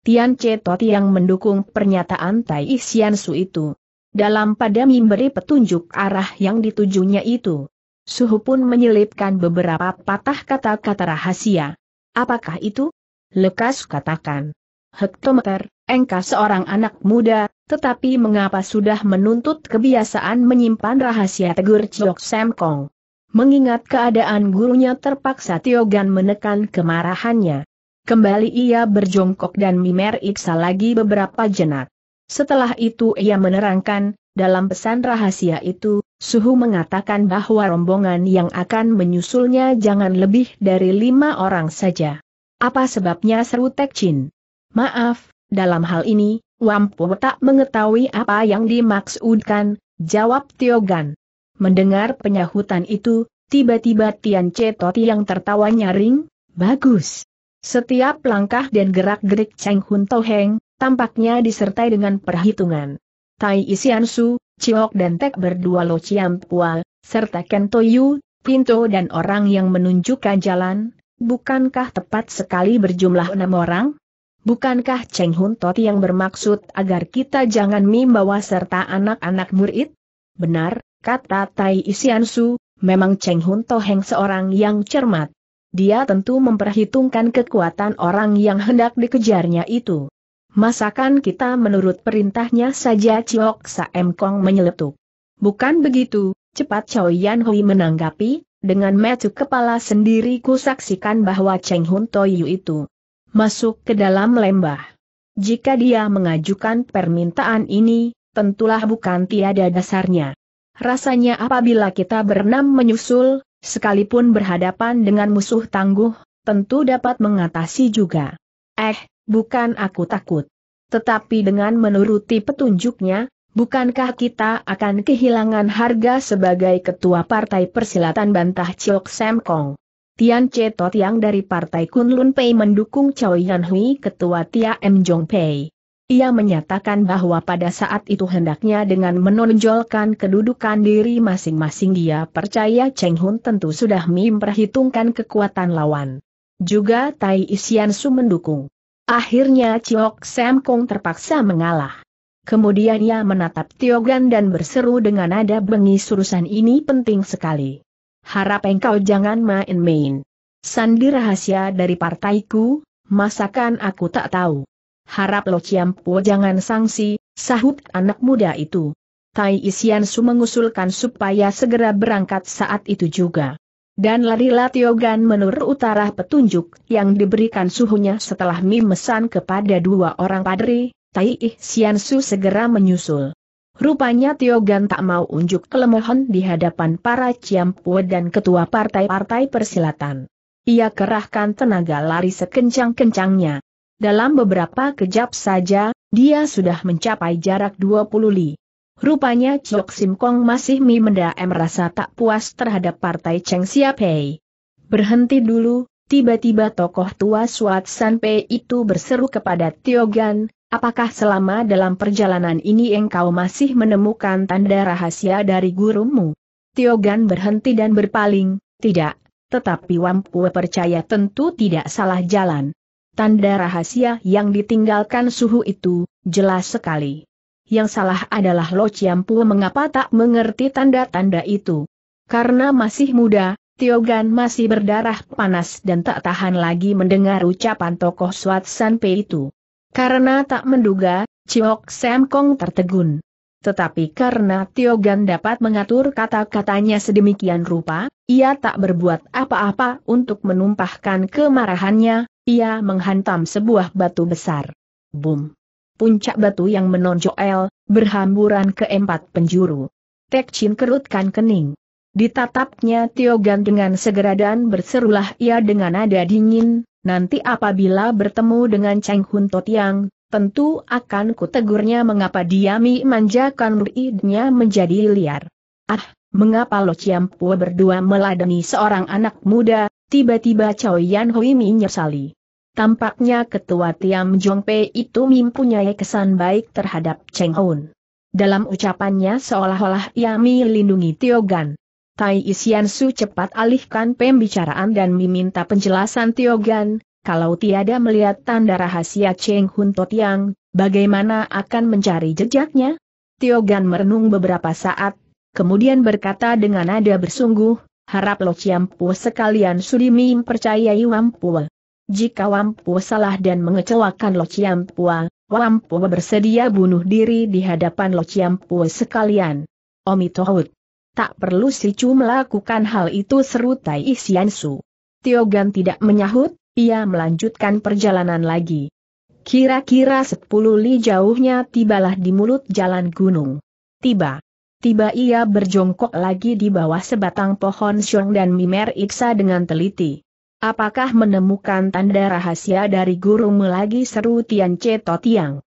Tian Che Toti yang mendukung pernyataan Tai Xian Su itu. Dalam pada memberi petunjuk arah yang ditujunya itu. Suhu pun menyelipkan beberapa patah kata-kata rahasia. Apakah itu? Lekas katakan. Hektometer, engkau seorang anak muda, tetapi mengapa sudah menuntut kebiasaan menyimpan rahasia tegur Chok Sam Kong? Mengingat keadaan gurunya terpaksa Tiogan menekan kemarahannya. Kembali ia berjongkok dan mimer Iksa lagi beberapa jenak. Setelah itu ia menerangkan, dalam pesan rahasia itu, Suhu mengatakan bahwa rombongan yang akan menyusulnya jangan lebih dari lima orang saja. Apa sebabnya seru Tekcin? Maaf, dalam hal ini, Wampu tak mengetahui apa yang dimaksudkan, jawab Tiogan. Mendengar penyahutan itu, tiba-tiba Tian Cetoti yang tertawa nyaring, bagus. Setiap langkah dan gerak-gerik Cheng Hun Heng, tampaknya disertai dengan perhitungan. Tai Isian Su, Ciok dan Tek berdua Lo Chiam Pual, serta Ken Toyu, Pinto dan orang yang menunjukkan jalan, bukankah tepat sekali berjumlah enam orang? Bukankah Cheng Hun Tot yang bermaksud agar kita jangan membawa serta anak-anak murid? Benar, kata Tai Isian Su, memang Cheng Hun Heng seorang yang cermat. Dia tentu memperhitungkan kekuatan orang yang hendak dikejarnya itu. Masakan kita menurut perintahnya saja Ciok Saem Kong menyeletuk. Bukan begitu, cepat Chow Yan Hui menanggapi, dengan metu kepala sendiri ku saksikan bahwa Cheng Hun Toyu itu masuk ke dalam lembah. Jika dia mengajukan permintaan ini, tentulah bukan tiada dasarnya. Rasanya apabila kita berenam menyusul, sekalipun berhadapan dengan musuh tangguh, tentu dapat mengatasi juga. Eh, bukan aku takut. Tetapi dengan menuruti petunjuknya, bukankah kita akan kehilangan harga sebagai ketua Partai Persilatan bantah Chok Sam Kong? Tian Che Tot yang dari Partai Kunlun Pei mendukung Chow Yan Hui ketua Tia M Jong Pei. Ia menyatakan bahwa pada saat itu hendaknya dengan menonjolkan kedudukan diri masing-masing dia percaya Cheng Hun tentu sudah memperhitungkan kekuatan lawan. Juga Tai Isian Su mendukung. Akhirnya Chiok Sam Kong terpaksa mengalah. Kemudian ia menatap Tiogan dan berseru dengan nada bengis urusan ini penting sekali. Harap engkau jangan main-main. Sandi rahasia dari partaiku, masakan aku tak tahu harap Lo Ciampo jangan sangsi, sahut anak muda itu. Tai Su mengusulkan supaya segera berangkat saat itu juga. Dan larilah Tiogan menurut utara petunjuk yang diberikan suhunya setelah memesan kepada dua orang padri, Tai Su segera menyusul. Rupanya Tiogan tak mau unjuk kelemahan di hadapan para ciampu dan ketua partai-partai persilatan. Ia kerahkan tenaga lari sekencang-kencangnya, dalam beberapa kejap saja, dia sudah mencapai jarak 20 li. Rupanya Chok Sim Kong masih mi mendaem rasa tak puas terhadap partai Cheng Siap Pei. Berhenti dulu, tiba-tiba tokoh tua Suat San Pei itu berseru kepada Tiogan, apakah selama dalam perjalanan ini engkau masih menemukan tanda rahasia dari gurumu? Tiogan berhenti dan berpaling, tidak, tetapi wampu percaya tentu tidak salah jalan. Tanda rahasia yang ditinggalkan suhu itu, jelas sekali. Yang salah adalah Lo Chiampu mengapa tak mengerti tanda-tanda itu. Karena masih muda, Tiogan masih berdarah panas dan tak tahan lagi mendengar ucapan tokoh Swat Sanpe itu. Karena tak menduga, Chiok Sam Kong tertegun. Tetapi karena Tiogan dapat mengatur kata-katanya sedemikian rupa, ia tak berbuat apa-apa untuk menumpahkan kemarahannya, ia menghantam sebuah batu besar. Boom! Puncak batu yang menonjol, berhamburan ke empat penjuru. Tek Chin kerutkan kening. Ditatapnya Tiogan dengan segera dan berserulah ia dengan nada dingin, nanti apabila bertemu dengan Cheng Hun Tot Yang, tentu akan kutegurnya mengapa diami manjakan muridnya menjadi liar. Ah, Mengapa Lo Chiampua berdua meladeni seorang anak muda? Tiba-tiba Chow Yan Hui menyesali. Tampaknya ketua Tiam Jong Pei itu mempunyai kesan baik terhadap Cheng Hun. Dalam ucapannya seolah-olah ia melindungi Tio Gan. Tai Isian Su cepat alihkan pembicaraan dan meminta penjelasan Tio Gan, kalau tiada melihat tanda rahasia Cheng Hun Totiang, bagaimana akan mencari jejaknya? Tio Gan merenung beberapa saat kemudian berkata dengan nada bersungguh, harap Lo Ciampu sekalian sudi percayai wampu. Jika wampu salah dan mengecewakan Lo ciampu, wampu bersedia bunuh diri di hadapan Lo ciampu sekalian. Omi Tohut. Tak perlu si Chu melakukan hal itu seru Tai Tio Tiogan tidak menyahut, ia melanjutkan perjalanan lagi. Kira-kira sepuluh li jauhnya tibalah di mulut jalan gunung. Tiba. Tiba ia berjongkok lagi di bawah sebatang pohon siung dan mimer iksa dengan teliti. Apakah menemukan tanda rahasia dari gurumu lagi seru Tian Che Totiang?